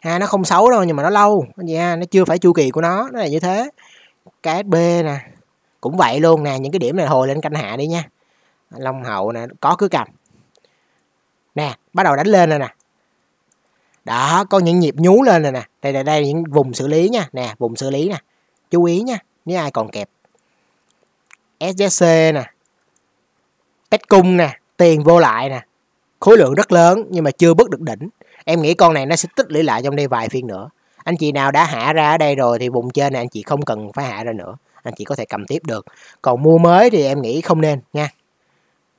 ha nó không xấu đâu nhưng mà nó lâu anh chị ha nó chưa phải chu kỳ của nó nó là như thế KSB nè cũng vậy luôn nè những cái điểm này hồi lên canh hạ đi nha long hậu nè có cứ cầm nè bắt đầu đánh lên rồi nè đó có những nhịp nhú lên rồi nè đây đây đây những vùng xử lý nha nè vùng xử lý nè chú ý nha nếu ai còn kẹp SJC nè cách cung nè tiền vô lại nè khối lượng rất lớn nhưng mà chưa bước được đỉnh em nghĩ con này nó sẽ tích lũy lại trong đây vài phiên nữa anh chị nào đã hạ ra ở đây rồi thì vùng trên này anh chị không cần phải hạ ra nữa anh chị có thể cầm tiếp được còn mua mới thì em nghĩ không nên nha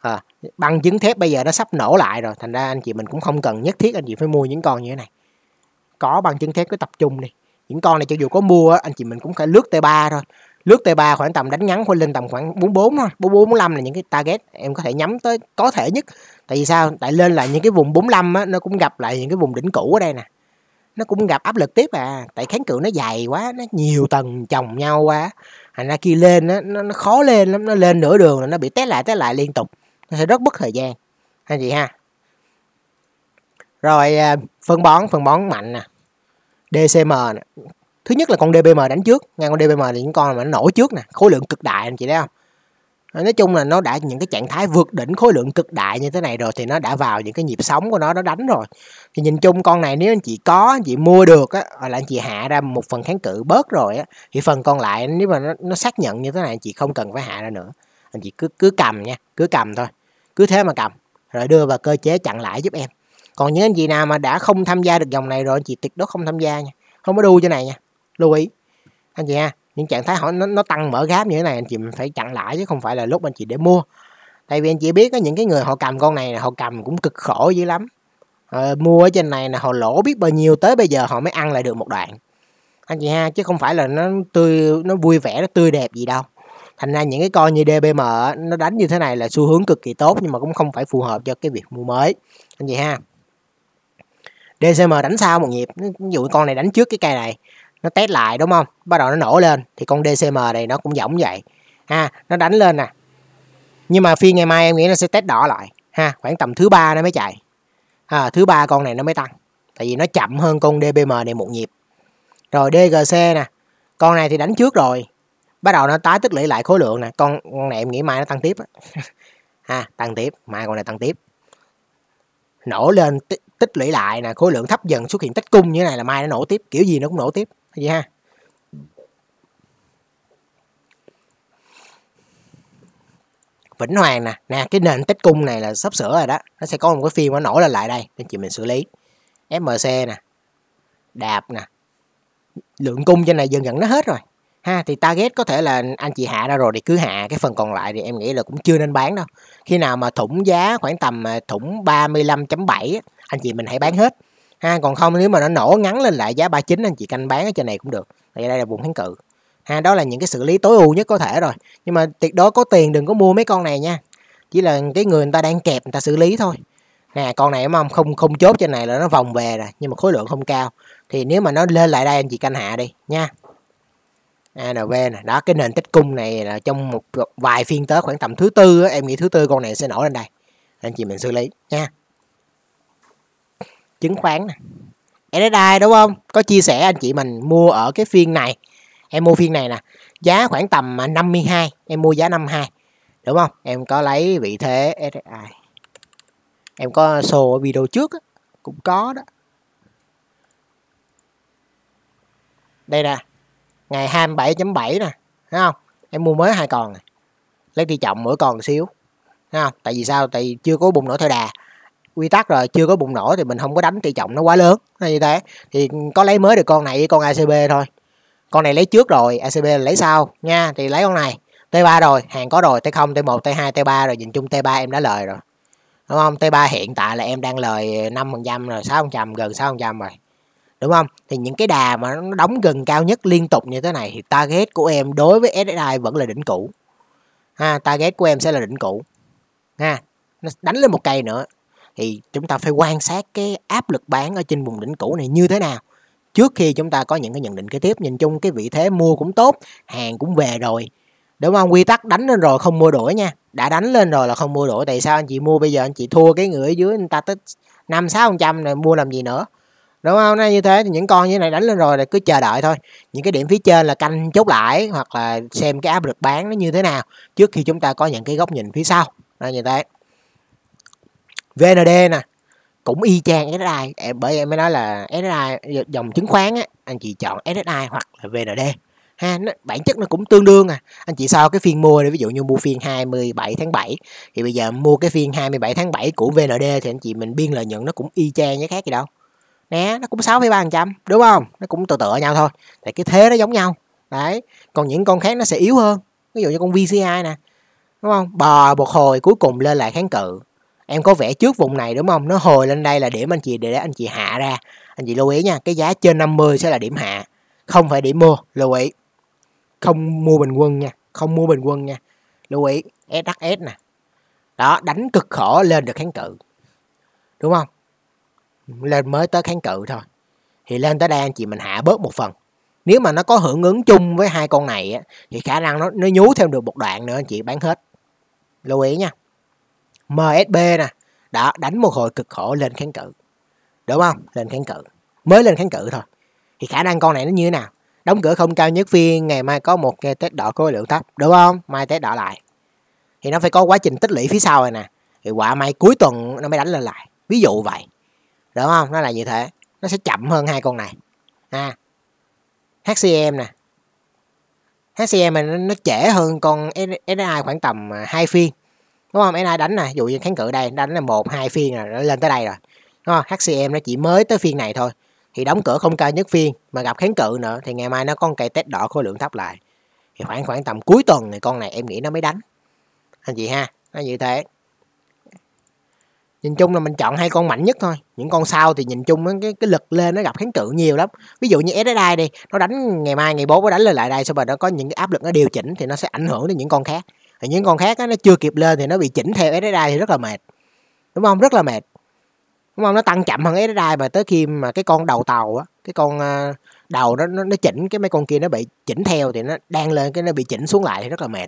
à, băng dính thép bây giờ nó sắp nổ lại rồi thành ra anh chị mình cũng không cần nhất thiết anh chị phải mua những con như thế này có băng chứng thép cứ tập trung đi những con này cho dù có mua anh chị mình cũng phải lướt t 3 thôi lướt t 3 khoảng tầm đánh ngắn khoảng lên tầm khoảng 44 thôi 44 45 là những cái target em có thể nhắm tới có thể nhất tại vì sao tại lên là những cái vùng 45 á, nó cũng gặp lại những cái vùng đỉnh cũ ở đây nè nó cũng gặp áp lực tiếp à tại kháng cự nó dày quá nó nhiều tầng chồng nhau quá thành ra khi lên á, nó, nó khó lên lắm nó lên nửa đường là nó bị té lại té lại liên tục nó sẽ rất mất thời gian anh chị ha rồi à, phân bón phân bón mạnh nè DCM nè thứ nhất là con DBM đánh trước ngay con DBM thì những con mà nó nổ trước nè khối lượng cực đại anh chị thấy không à, nói chung là nó đã những cái trạng thái vượt đỉnh khối lượng cực đại như thế này rồi thì nó đã vào những cái nhịp sóng của nó nó đánh rồi thì nhìn chung con này nếu anh chị có anh chị mua được á hoặc là anh chị hạ ra một phần kháng cự bớt rồi á thì phần còn lại nếu mà nó, nó xác nhận như thế này anh chị không cần phải hạ ra nữa anh chị cứ cứ cầm nha cứ cầm thôi cứ thế mà cầm rồi đưa vào cơ chế chặn lại giúp em còn những anh chị nào mà đã không tham gia được dòng này rồi anh chị tuyệt đối không tham gia nha không có đu cho này nha lưu ý anh chị ha những trạng thái họ nó, nó tăng mở gáp như thế này anh chị phải chặn lại chứ không phải là lúc anh chị để mua tại vì anh chị biết có những cái người họ cầm con này họ cầm cũng cực khổ dữ lắm à, mua ở trên này là họ lỗ biết bao nhiêu tới bây giờ họ mới ăn lại được một đoạn anh chị ha chứ không phải là nó tươi nó vui vẻ nó tươi đẹp gì đâu thành ra những cái coi như DBM nó đánh như thế này là xu hướng cực kỳ tốt nhưng mà cũng không phải phù hợp cho cái việc mua mới anh chị ha DCM đánh sao một nhịp ví dụ con này đánh trước cái cây này nó test lại đúng không bắt đầu nó nổ lên thì con DCM này nó cũng giống vậy ha nó đánh lên nè nhưng mà phiên ngày mai em nghĩ nó sẽ test đỏ lại ha khoảng tầm thứ ba nó mới chạy à, thứ ba con này nó mới tăng tại vì nó chậm hơn con DBM này một nhịp rồi DGC nè con này thì đánh trước rồi bắt đầu nó tái tích lũy lại khối lượng nè con, con này em nghĩ mai nó tăng tiếp ha tăng tiếp mai con này tăng tiếp nổ lên tích, tích lũy lại nè khối lượng thấp dần xuất hiện tích cung như thế này là mai nó nổ tiếp kiểu gì nó cũng nổ tiếp vậy ha Vĩnh Hoàng nè, nè cái nền tích cung này là sắp sửa rồi đó, nó sẽ có một cái phim nó nổ lên lại đây, nên chị mình xử lý. FMC nè, đạp nè, lượng cung trên này dần dần nó hết rồi, ha thì target có thể là anh chị hạ ra rồi thì cứ hạ cái phần còn lại thì em nghĩ là cũng chưa nên bán đâu khi nào mà thủng giá khoảng tầm à, thủng 35.7 anh chị mình hãy bán hết ha còn không nếu mà nó nổ ngắn lên lại giá 39 anh chị canh bán ở trên này cũng được thì đây là vùng kháng cự ha đó là những cái xử lý tối ưu nhất có thể rồi nhưng mà tuyệt đối có tiền đừng có mua mấy con này nha chỉ là cái người người ta đang kẹp người ta xử lý thôi nè con này mà không không chốt trên này là nó vòng về rồi nhưng mà khối lượng không cao thì nếu mà nó lên lại đây anh chị canh hạ đi nha ANV nè đó cái nền tích cung này là trong một vài phiên tới khoảng tầm thứ tư em nghĩ thứ tư con này sẽ nổi lên đây anh chị mình xử lý nha chứng khoán nè NSI đúng không có chia sẻ anh chị mình mua ở cái phiên này em mua phiên này nè giá khoảng tầm 52 à, em mua giá 52 đúng không em có lấy vị thế SSI em có xô ở video trước cũng có đó đây nè ngày 27.7 nè thấy không em mua mới hai con này. lấy đi trọng mỗi con xíu thấy không tại vì sao tại vì chưa có bùng nổ theo đà quy tắc rồi chưa có bùng nổ thì mình không có đánh tỷ trọng nó quá lớn hay như thế thì có lấy mới được con này với con ACB thôi con này lấy trước rồi ACB là lấy sau nha thì lấy con này T3 rồi hàng có rồi T0 T1 T2 T3 rồi nhìn chung T3 em đã lời rồi đúng không T3 hiện tại là em đang lời 5% rồi 6% gần 6% rồi đúng không thì những cái đà mà nó đóng gần cao nhất liên tục như thế này thì target của em đối với SSI vẫn là đỉnh cũ ha target của em sẽ là đỉnh cũ ha nó đánh lên một cây nữa thì chúng ta phải quan sát cái áp lực bán ở trên vùng đỉnh cũ này như thế nào trước khi chúng ta có những cái nhận định kế tiếp nhìn chung cái vị thế mua cũng tốt hàng cũng về rồi đúng không quy tắc đánh lên rồi không mua đổi nha đã đánh lên rồi là không mua đổi tại sao anh chị mua bây giờ anh chị thua cái người ở dưới người ta tích năm sáu trăm này mua làm gì nữa đúng không nó như thế thì những con như này đánh lên rồi là cứ chờ đợi thôi những cái điểm phía trên là canh chốt lại hoặc là xem cái áp lực bán nó như thế nào trước khi chúng ta có những cái góc nhìn phía sau nó như thế VND nè cũng y chang SSI em bởi em mới nói là SSI dòng chứng khoán á, anh chị chọn SSI hoặc là VND ha nó, bản chất nó cũng tương đương à anh chị sau cái phiên mua này ví dụ như mua phiên 27 tháng 7 thì bây giờ mua cái phiên 27 tháng 7 của VND thì anh chị mình biên lợi nhuận nó cũng y chang với khác gì đâu nè nó cũng 6,3% đúng không nó cũng tự tựa nhau thôi thì cái thế nó giống nhau đấy còn những con khác nó sẽ yếu hơn ví dụ như con VCI nè đúng không bò một hồi cuối cùng lên lại kháng cự em có vẽ trước vùng này đúng không nó hồi lên đây là điểm anh chị để anh chị hạ ra anh chị lưu ý nha cái giá trên 50 sẽ là điểm hạ không phải điểm mua lưu ý không mua bình quân nha không mua bình quân nha lưu ý SHS nè đó đánh cực khổ lên được kháng cự đúng không lên mới tới kháng cự thôi thì lên tới đây anh chị mình hạ bớt một phần nếu mà nó có hưởng ứng chung với hai con này á, thì khả năng nó nó nhú thêm được một đoạn nữa anh chị bán hết lưu ý nha MSB nè đã đánh một hồi cực khổ lên kháng cự đúng không lên kháng cự mới lên kháng cự thôi thì khả năng con này nó như thế nào đóng cửa không cao nhất phiên ngày mai có một cái test đỏ khối lượng thấp đúng không mai test đỏ lại thì nó phải có quá trình tích lũy phía sau này nè thì quả mai cuối tuần nó mới đánh lên lại ví dụ vậy đúng không nó là như thế nó sẽ chậm hơn hai con này ha à, HCM nè HCM này nó, nó trễ hơn con SSI khoảng tầm à, hai phiên đúng không SSI đánh nè dụ như kháng cự đây đánh là một hai phiên rồi nó lên tới đây rồi đúng không? HCM nó chỉ mới tới phiên này thôi thì đóng cửa không cao nhất phiên mà gặp kháng cự nữa thì ngày mai nó con cây test đỏ khối lượng thấp lại thì khoảng khoảng tầm cuối tuần thì con này em nghĩ nó mới đánh anh chị ha nó như thế nhìn chung là mình chọn hai con mạnh nhất thôi những con sau thì nhìn chung cái cái lực lên nó gặp kháng cự nhiều lắm ví dụ như SSI đi nó đánh ngày mai ngày bố nó đánh lên lại đây xong rồi nó có những cái áp lực nó điều chỉnh thì nó sẽ ảnh hưởng đến những con khác thì những con khác á, nó chưa kịp lên thì nó bị chỉnh theo SSI thì rất là mệt đúng không rất là mệt đúng không nó tăng chậm hơn SSI mà tới khi mà cái con đầu tàu á cái con à, đầu nó nó, nó chỉnh cái mấy con kia nó bị chỉnh theo thì nó đang lên cái nó bị chỉnh xuống lại thì rất là mệt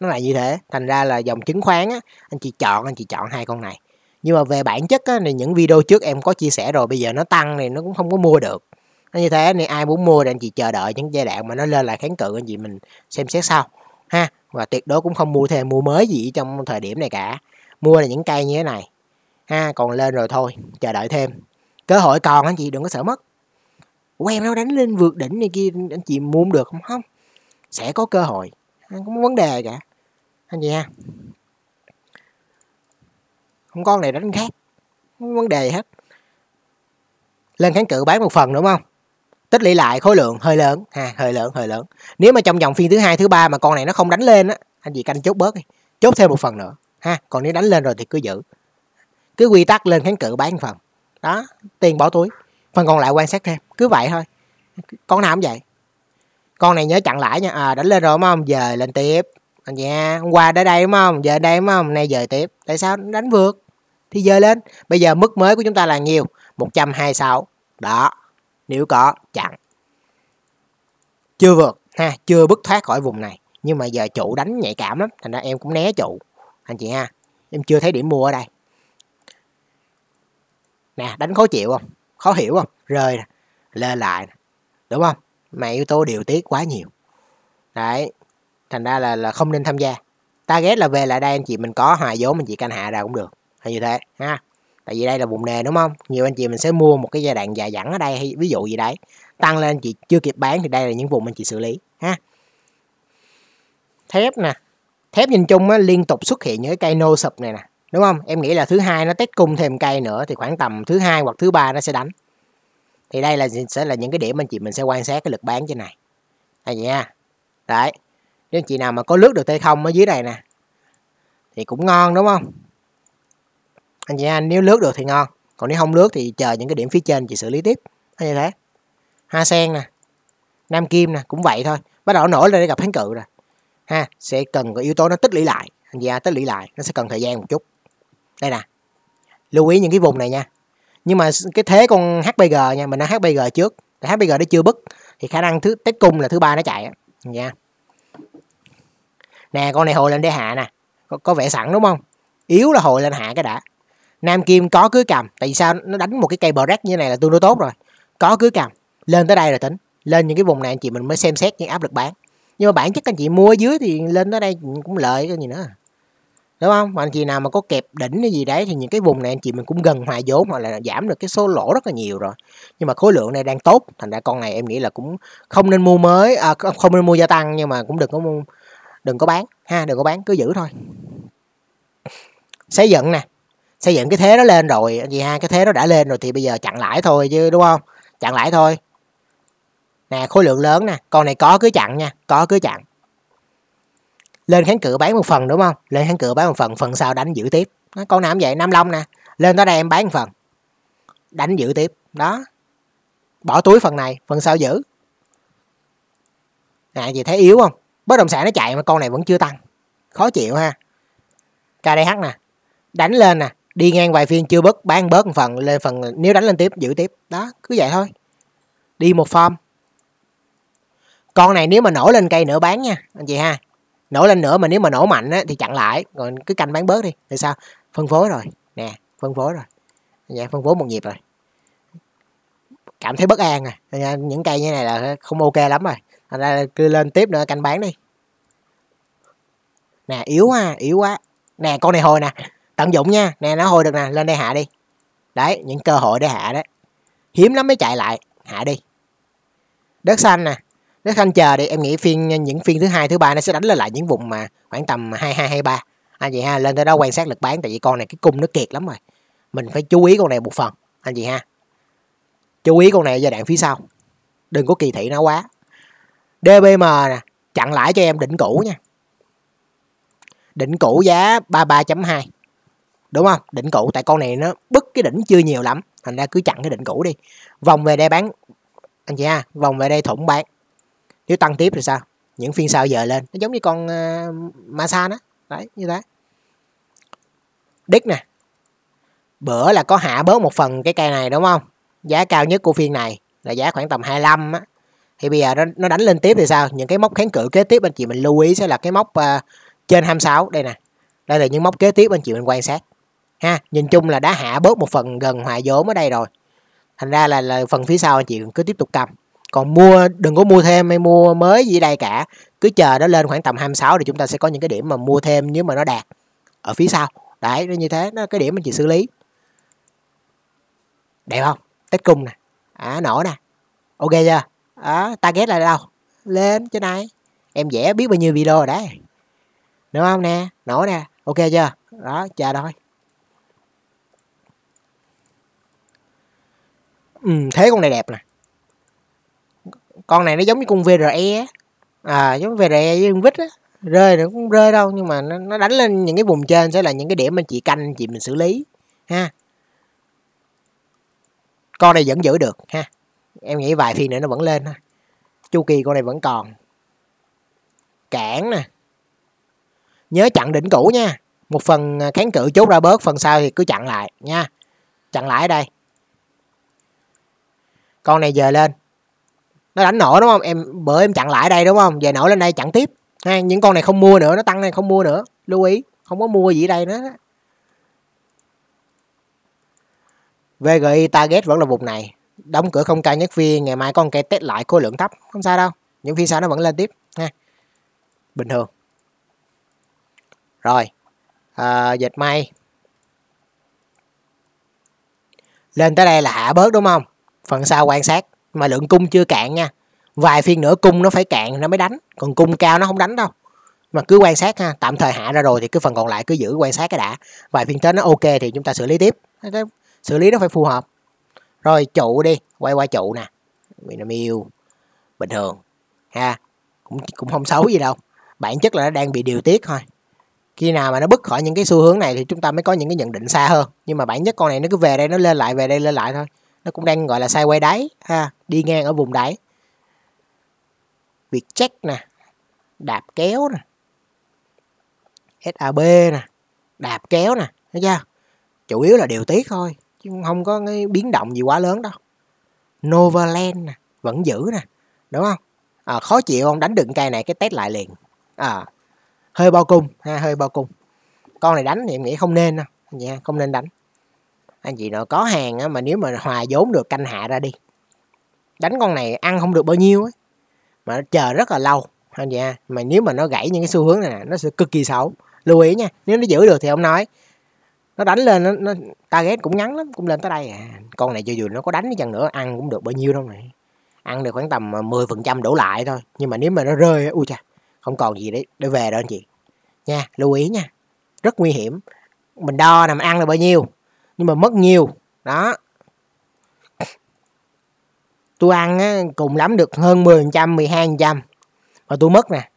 nó là như thế thành ra là dòng chứng khoán á anh chị chọn anh chị chọn hai con này nhưng mà về bản chất á, thì những video trước em có chia sẻ rồi bây giờ nó tăng thì nó cũng không có mua được nó như thế nên ai muốn mua thì anh chị chờ đợi những giai đoạn mà nó lên lại kháng cự anh chị mình xem xét sau ha và tuyệt đối cũng không mua thêm mua mới gì trong thời điểm này cả mua là những cây như thế này ha còn lên rồi thôi chờ đợi thêm cơ hội còn anh chị đừng có sợ mất của em nó đánh lên vượt đỉnh này kia anh chị mua được không không sẽ có cơ hội không có vấn đề cả anh chị ha không con này đánh khác không có vấn đề hết lên kháng cự bán một phần đúng không tích lũy lại khối lượng hơi lớn ha hơi lớn hơi lớn nếu mà trong vòng phiên thứ hai thứ ba mà con này nó không đánh lên á anh chị canh chốt bớt đi chốt thêm một phần nữa ha còn nếu đánh lên rồi thì cứ giữ cứ quy tắc lên kháng cự bán một phần đó tiền bỏ túi phần còn lại quan sát thêm cứ vậy thôi con nào cũng vậy con này nhớ chặn lại nha à đánh lên rồi đúng không về lên tiếp anh chị hôm qua tới đây đúng không giờ đây đúng không nay giờ tiếp tại sao đánh vượt thì dời lên bây giờ mức mới của chúng ta là nhiều 126 đó nếu có chặn chưa vượt ha chưa bứt thoát khỏi vùng này nhưng mà giờ chủ đánh nhạy cảm lắm thành ra em cũng né chủ anh chị ha em chưa thấy điểm mua ở đây nè đánh khó chịu không khó hiểu không rơi nè lơ lại đúng không mà yếu tố điều tiết quá nhiều đấy thành ra là là không nên tham gia target là về lại đây anh chị mình có hòa vốn mình chỉ canh hạ ra cũng được là như thế ha tại vì đây là vùng nề đúng không nhiều anh chị mình sẽ mua một cái giai đoạn dài dẳng ở đây hay ví dụ gì đấy tăng lên chị chưa kịp bán thì đây là những vùng anh chị xử lý ha thép nè thép nhìn chung á, liên tục xuất hiện những cái cây nô sụp này nè đúng không em nghĩ là thứ hai nó test cung thêm cây nữa thì khoảng tầm thứ hai hoặc thứ ba nó sẽ đánh thì đây là sẽ là những cái điểm anh chị mình sẽ quan sát cái lực bán trên này hay vậy đấy nếu chị nào mà có lướt được tay không ở dưới này nè thì cũng ngon đúng không anh chị anh nếu lướt được thì ngon còn nếu không lướt thì chờ những cái điểm phía trên chị xử lý tiếp như thế hoa sen nè nam kim nè cũng vậy thôi bắt đầu nổi lên để gặp kháng cự rồi ha sẽ cần có yếu tố nó tích lũy lại anh chị tích lũy lại nó sẽ cần thời gian một chút đây nè lưu ý những cái vùng này nha nhưng mà cái thế con hbg nha mình đã hbg trước hbg nó chưa bứt thì khả năng thứ tết cung là thứ ba nó chạy nha nè con này hồi lên để hạ nè có, có vẻ sẵn đúng không yếu là hồi lên hạ cái đã Nam Kim có cứ cầm Tại vì sao nó đánh một cái cây bờ rác như thế này là tương đối tốt rồi Có cứ cầm Lên tới đây rồi tính Lên những cái vùng này anh chị mình mới xem xét những áp lực bán Nhưng mà bản chất anh chị mua ở dưới thì lên tới đây cũng lợi cái gì nữa Đúng không? Mà anh chị nào mà có kẹp đỉnh hay gì đấy Thì những cái vùng này anh chị mình cũng gần hòa vốn Hoặc là giảm được cái số lỗ rất là nhiều rồi Nhưng mà khối lượng này đang tốt Thành ra con này em nghĩ là cũng không nên mua mới à, Không nên mua gia tăng nhưng mà cũng đừng có mua đừng có bán ha đừng có bán cứ giữ thôi xây dựng nè xây dựng cái thế nó lên rồi anh chị ha cái thế nó đã lên rồi thì bây giờ chặn lại thôi chứ đúng không chặn lại thôi nè khối lượng lớn nè con này có cứ chặn nha có cứ chặn lên kháng cự bán một phần đúng không lên kháng cự bán một phần phần sau đánh giữ tiếp con nào vậy nam long nè lên tới đây em bán một phần đánh giữ tiếp đó bỏ túi phần này phần sau giữ nè gì thấy yếu không bất động sản nó chạy mà con này vẫn chưa tăng khó chịu ha kdh nè đánh lên nè đi ngang vài phiên chưa bớt bán bớt một phần lên phần nếu đánh lên tiếp giữ tiếp đó cứ vậy thôi đi một form con này nếu mà nổ lên cây nữa bán nha anh chị ha nổ lên nữa mà nếu mà nổ mạnh á, thì chặn lại còn cứ canh bán bớt đi tại sao phân phối rồi nè phân phối rồi dạ phân phối một nhịp rồi cảm thấy bất an rồi à. những cây như này là không ok lắm rồi thành ra cứ lên tiếp nữa canh bán đi nè yếu quá yếu quá nè con này hồi nè tận dụng nha nè nó hôi được nè lên đây hạ đi đấy những cơ hội để hạ đấy hiếm lắm mới chạy lại hạ đi đất xanh nè đất xanh chờ đi em nghĩ phiên những phiên thứ hai thứ ba nó sẽ đánh lên lại những vùng mà khoảng tầm hai hai hai ba anh chị ha lên tới đó quan sát lực bán tại vì con này cái cung nó kiệt lắm rồi mình phải chú ý con này một phần anh chị ha chú ý con này giai đoạn phía sau đừng có kỳ thị nó quá dbm nè chặn lại cho em đỉnh cũ nha đỉnh cũ giá 33.2 đúng không đỉnh cũ tại con này nó bứt cái đỉnh chưa nhiều lắm thành ra cứ chặn cái đỉnh cũ đi vòng về đây bán anh chị ha vòng về đây thủng bán nếu tăng tiếp thì sao những phiên sau giờ lên nó giống như con uh, à, masa đó đấy như thế đích nè bữa là có hạ bớt một phần cái cây này đúng không giá cao nhất của phiên này là giá khoảng tầm 25 á thì bây giờ nó, nó đánh lên tiếp thì sao những cái mốc kháng cự kế tiếp anh chị mình lưu ý sẽ là cái mốc uh, trên 26 đây nè đây là những mốc kế tiếp anh chị mình quan sát ha nhìn chung là đã hạ bớt một phần gần hòa vốn ở đây rồi thành ra là, là phần phía sau anh chị cứ tiếp tục cầm còn mua đừng có mua thêm hay mua mới gì đây cả cứ chờ nó lên khoảng tầm 26 thì chúng ta sẽ có những cái điểm mà mua thêm nếu mà nó đạt ở phía sau đấy nó như thế nó cái điểm anh chị xử lý đẹp không tết cung nè à, nổ nè ok chưa à, target là đâu lên chỗ này em vẽ biết bao nhiêu video rồi đấy đúng không nè nổ nè ok chưa đó chờ thôi ừ, thế con này đẹp nè con này nó giống như con VRE à giống VRE với con vít á rơi nó cũng rơi đâu nhưng mà nó, nó đánh lên những cái vùng trên sẽ là những cái điểm mà chị canh chị mình xử lý ha con này vẫn giữ được ha em nghĩ vài phiên nữa nó vẫn lên ha chu kỳ con này vẫn còn cản nè nhớ chặn đỉnh cũ nha một phần à, kháng cự chốt ra bớt phần sau thì cứ chặn lại nha chặn lại ở đây con này về lên nó đánh nổ đúng không em bữa em chặn lại đây đúng không về nổ lên đây chặn tiếp ha những con này không mua nữa nó tăng này không mua nữa lưu ý không có mua gì đây nữa VGI target vẫn là vùng này đóng cửa không cao nhất phiên ngày mai con cây test lại khối lượng thấp không sao đâu những phiên sau nó vẫn lên tiếp ha bình thường rồi à, dệt may lên tới đây là hạ bớt đúng không phần sau quan sát mà lượng cung chưa cạn nha vài phiên nữa cung nó phải cạn nó mới đánh còn cung cao nó không đánh đâu mà cứ quan sát ha tạm thời hạ ra rồi thì cái phần còn lại cứ giữ quan sát cái đã vài phiên tới nó ok thì chúng ta xử lý tiếp xử lý nó phải phù hợp rồi trụ đi quay qua trụ nè Vinamilk bình thường ha cũng cũng không xấu gì đâu bản chất là nó đang bị điều tiết thôi khi nào mà nó bứt khỏi những cái xu hướng này thì chúng ta mới có những cái nhận định xa hơn nhưng mà bản chất con này nó cứ về đây nó lên lại về đây lên lại thôi nó cũng đang gọi là sai quay đáy ha đi ngang ở vùng đáy việc check nè đạp kéo nè SAB nè đạp kéo nè thấy chưa chủ yếu là điều tiết thôi chứ không có cái biến động gì quá lớn đâu Novaland nè vẫn giữ nè đúng không à, khó chịu không đánh đựng cây này cái test lại liền à, hơi bao cung ha hơi bao cung con này đánh thì em nghĩ không nên đâu nha dạ, không nên đánh anh chị nó có hàng á, mà nếu mà hòa vốn được canh hạ ra đi đánh con này ăn không được bao nhiêu ấy mà nó chờ rất là lâu anh chị ha mà nếu mà nó gãy những cái xu hướng này nè nó sẽ cực kỳ xấu lưu ý nha nếu nó giữ được thì ông nói nó đánh lên nó, nó target cũng ngắn lắm cũng lên tới đây à con này cho dù nó có đánh đi chăng nữa ăn cũng được bao nhiêu đâu này ăn được khoảng tầm 10% à, đổ lại thôi nhưng mà nếu mà nó rơi ui cha không còn gì để để về đâu anh chị nha lưu ý nha rất nguy hiểm mình đo nằm ăn là bao nhiêu nhưng mà mất nhiều đó tôi ăn á, cùng lắm được hơn 10 trăm 12 trăm mà tôi mất nè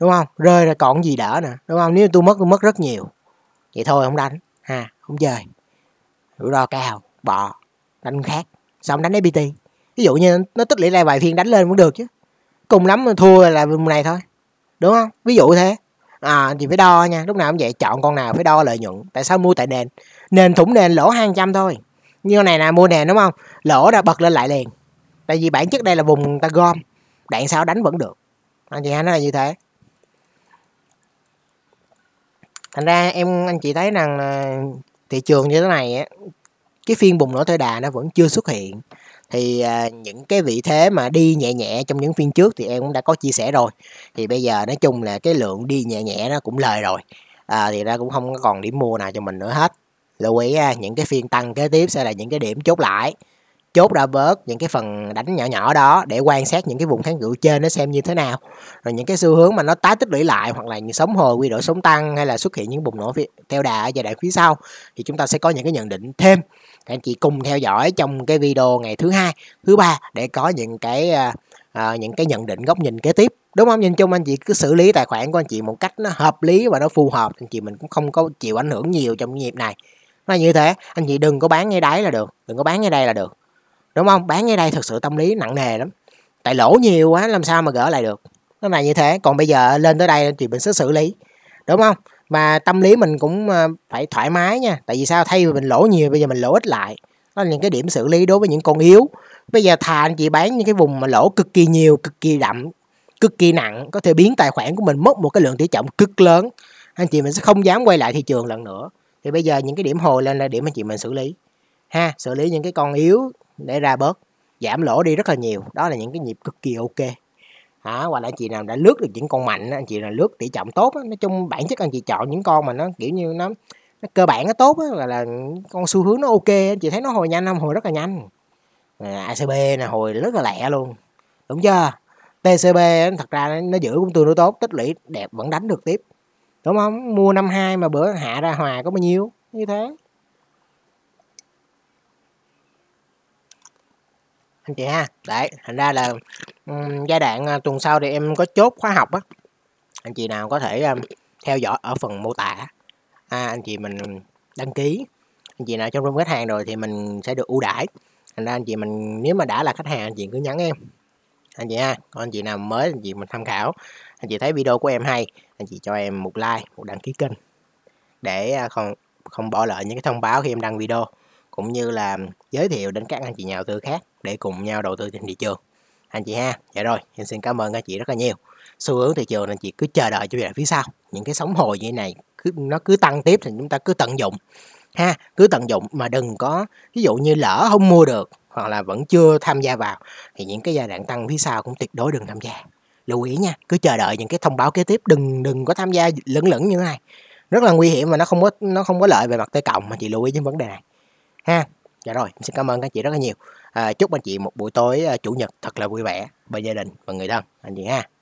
đúng không rơi ra còn gì đỡ nè đúng không nếu tôi mất tôi mất rất nhiều vậy thôi không đánh ha không chơi rủi ro cao bỏ đánh khác xong đánh FPT ví dụ như nó tích lũy ra vài phiên đánh lên cũng được chứ cùng lắm thua là vùng này thôi đúng không ví dụ thế à thì phải đo nha lúc nào cũng vậy chọn con nào phải đo lợi nhuận tại sao mua tại nền nền thủng nền lỗ hàng trăm thôi như này là mua nền đúng không lỗ đã bật lên lại liền tại vì bản chất đây là vùng ta gom đạn sao đánh vẫn được anh chị ha nó là như thế thành ra em anh chị thấy rằng thị trường như thế này cái phiên bùng nổ thời đà nó vẫn chưa xuất hiện thì à, những cái vị thế mà đi nhẹ nhẹ trong những phiên trước thì em cũng đã có chia sẻ rồi thì bây giờ nói chung là cái lượng đi nhẹ nhẹ nó cũng lời rồi à, thì ra cũng không còn điểm mua nào cho mình nữa hết lưu ý những cái phiên tăng kế tiếp sẽ là những cái điểm chốt lại chốt ra bớt những cái phần đánh nhỏ nhỏ đó để quan sát những cái vùng kháng cự trên nó xem như thế nào rồi những cái xu hướng mà nó tái tích lũy lại hoặc là những sóng hồi quy đổi sóng tăng hay là xuất hiện những bùng nổ theo đà ở giai đoạn phía sau thì chúng ta sẽ có những cái nhận định thêm các anh chị cùng theo dõi trong cái video ngày thứ hai thứ ba để có những cái à, à những cái nhận định góc nhìn kế tiếp đúng không nhìn chung anh chị cứ xử lý tài khoản của anh chị một cách nó hợp lý và nó phù hợp anh chị mình cũng không có chịu ảnh hưởng nhiều trong cái nhịp này nó như thế anh chị đừng có bán ngay đáy là được đừng có bán ngay đây là được đúng không bán ngay đây thực sự tâm lý nặng nề lắm tại lỗ nhiều quá làm sao mà gỡ lại được nó là như thế còn bây giờ lên tới đây thì mình sẽ xử lý đúng không mà tâm lý mình cũng ờ, phải thoải mái nha tại vì sao thay vì mình lỗ nhiều bây giờ mình lỗ ít lại đó là những cái điểm xử lý đối với những con yếu bây giờ thà anh chị bán những cái vùng mà lỗ cực kỳ nhiều cực kỳ đậm cực kỳ nặng có thể biến tài khoản của mình mất một cái lượng tỷ trọng cực lớn anh chị mình sẽ không dám quay lại thị trường lần nữa thì bây giờ những cái điểm hồi lên là điểm anh chị mình xử lý ha xử lý những cái con yếu để ra bớt giảm lỗ đi rất là nhiều đó là những cái nhịp cực kỳ ok hả hoặc là anh chị nào đã lướt được những con mạnh anh chị nào lướt tỷ trọng tốt nói chung bản chất anh chị chọn những con mà nó kiểu như nó, nó cơ bản nó tốt là, là con xu hướng nó ok anh chị thấy nó hồi nhanh không hồi rất là nhanh acb là hồi rất là lẹ luôn đúng chưa tcb thật ra nó giữ cũng tương đối tốt tích lũy đẹp vẫn đánh được tiếp đúng không mua năm hai mà bữa hạ ra hòa có bao nhiêu như thế anh chị ha đấy thành ra là um, giai đoạn uh, tuần sau thì em có chốt khóa học á anh chị nào có thể um, theo dõi ở phần mô tả à, anh chị mình đăng ký anh chị nào trong room khách hàng rồi thì mình sẽ được ưu đãi thành ra anh chị mình nếu mà đã là khách hàng anh chị cứ nhắn em anh chị ha còn anh chị nào mới anh chị mình tham khảo anh chị thấy video của em hay anh chị cho em một like một đăng ký kênh để à, không không bỏ lỡ những cái thông báo khi em đăng video cũng như là giới thiệu đến các anh chị nhà đầu tư khác để cùng nhau đầu tư trên thị trường anh chị ha dạ rồi em xin cảm ơn các chị rất là nhiều xu hướng thị trường anh chị cứ chờ đợi cho về phía sau những cái sóng hồi như thế này cứ, nó cứ tăng tiếp thì chúng ta cứ tận dụng ha cứ tận dụng mà đừng có ví dụ như lỡ không mua được hoặc là vẫn chưa tham gia vào thì những cái giai đoạn tăng phía sau cũng tuyệt đối đừng tham gia lưu ý nha cứ chờ đợi những cái thông báo kế tiếp đừng đừng có tham gia lẫn lẫn như thế này rất là nguy hiểm và nó không có nó không có lợi về mặt tay cộng mà chị lưu ý những vấn đề này ha dạ rồi xin cảm ơn các chị rất là nhiều à, chúc anh chị một buổi tối à, chủ nhật thật là vui vẻ bên gia đình và người thân anh chị ha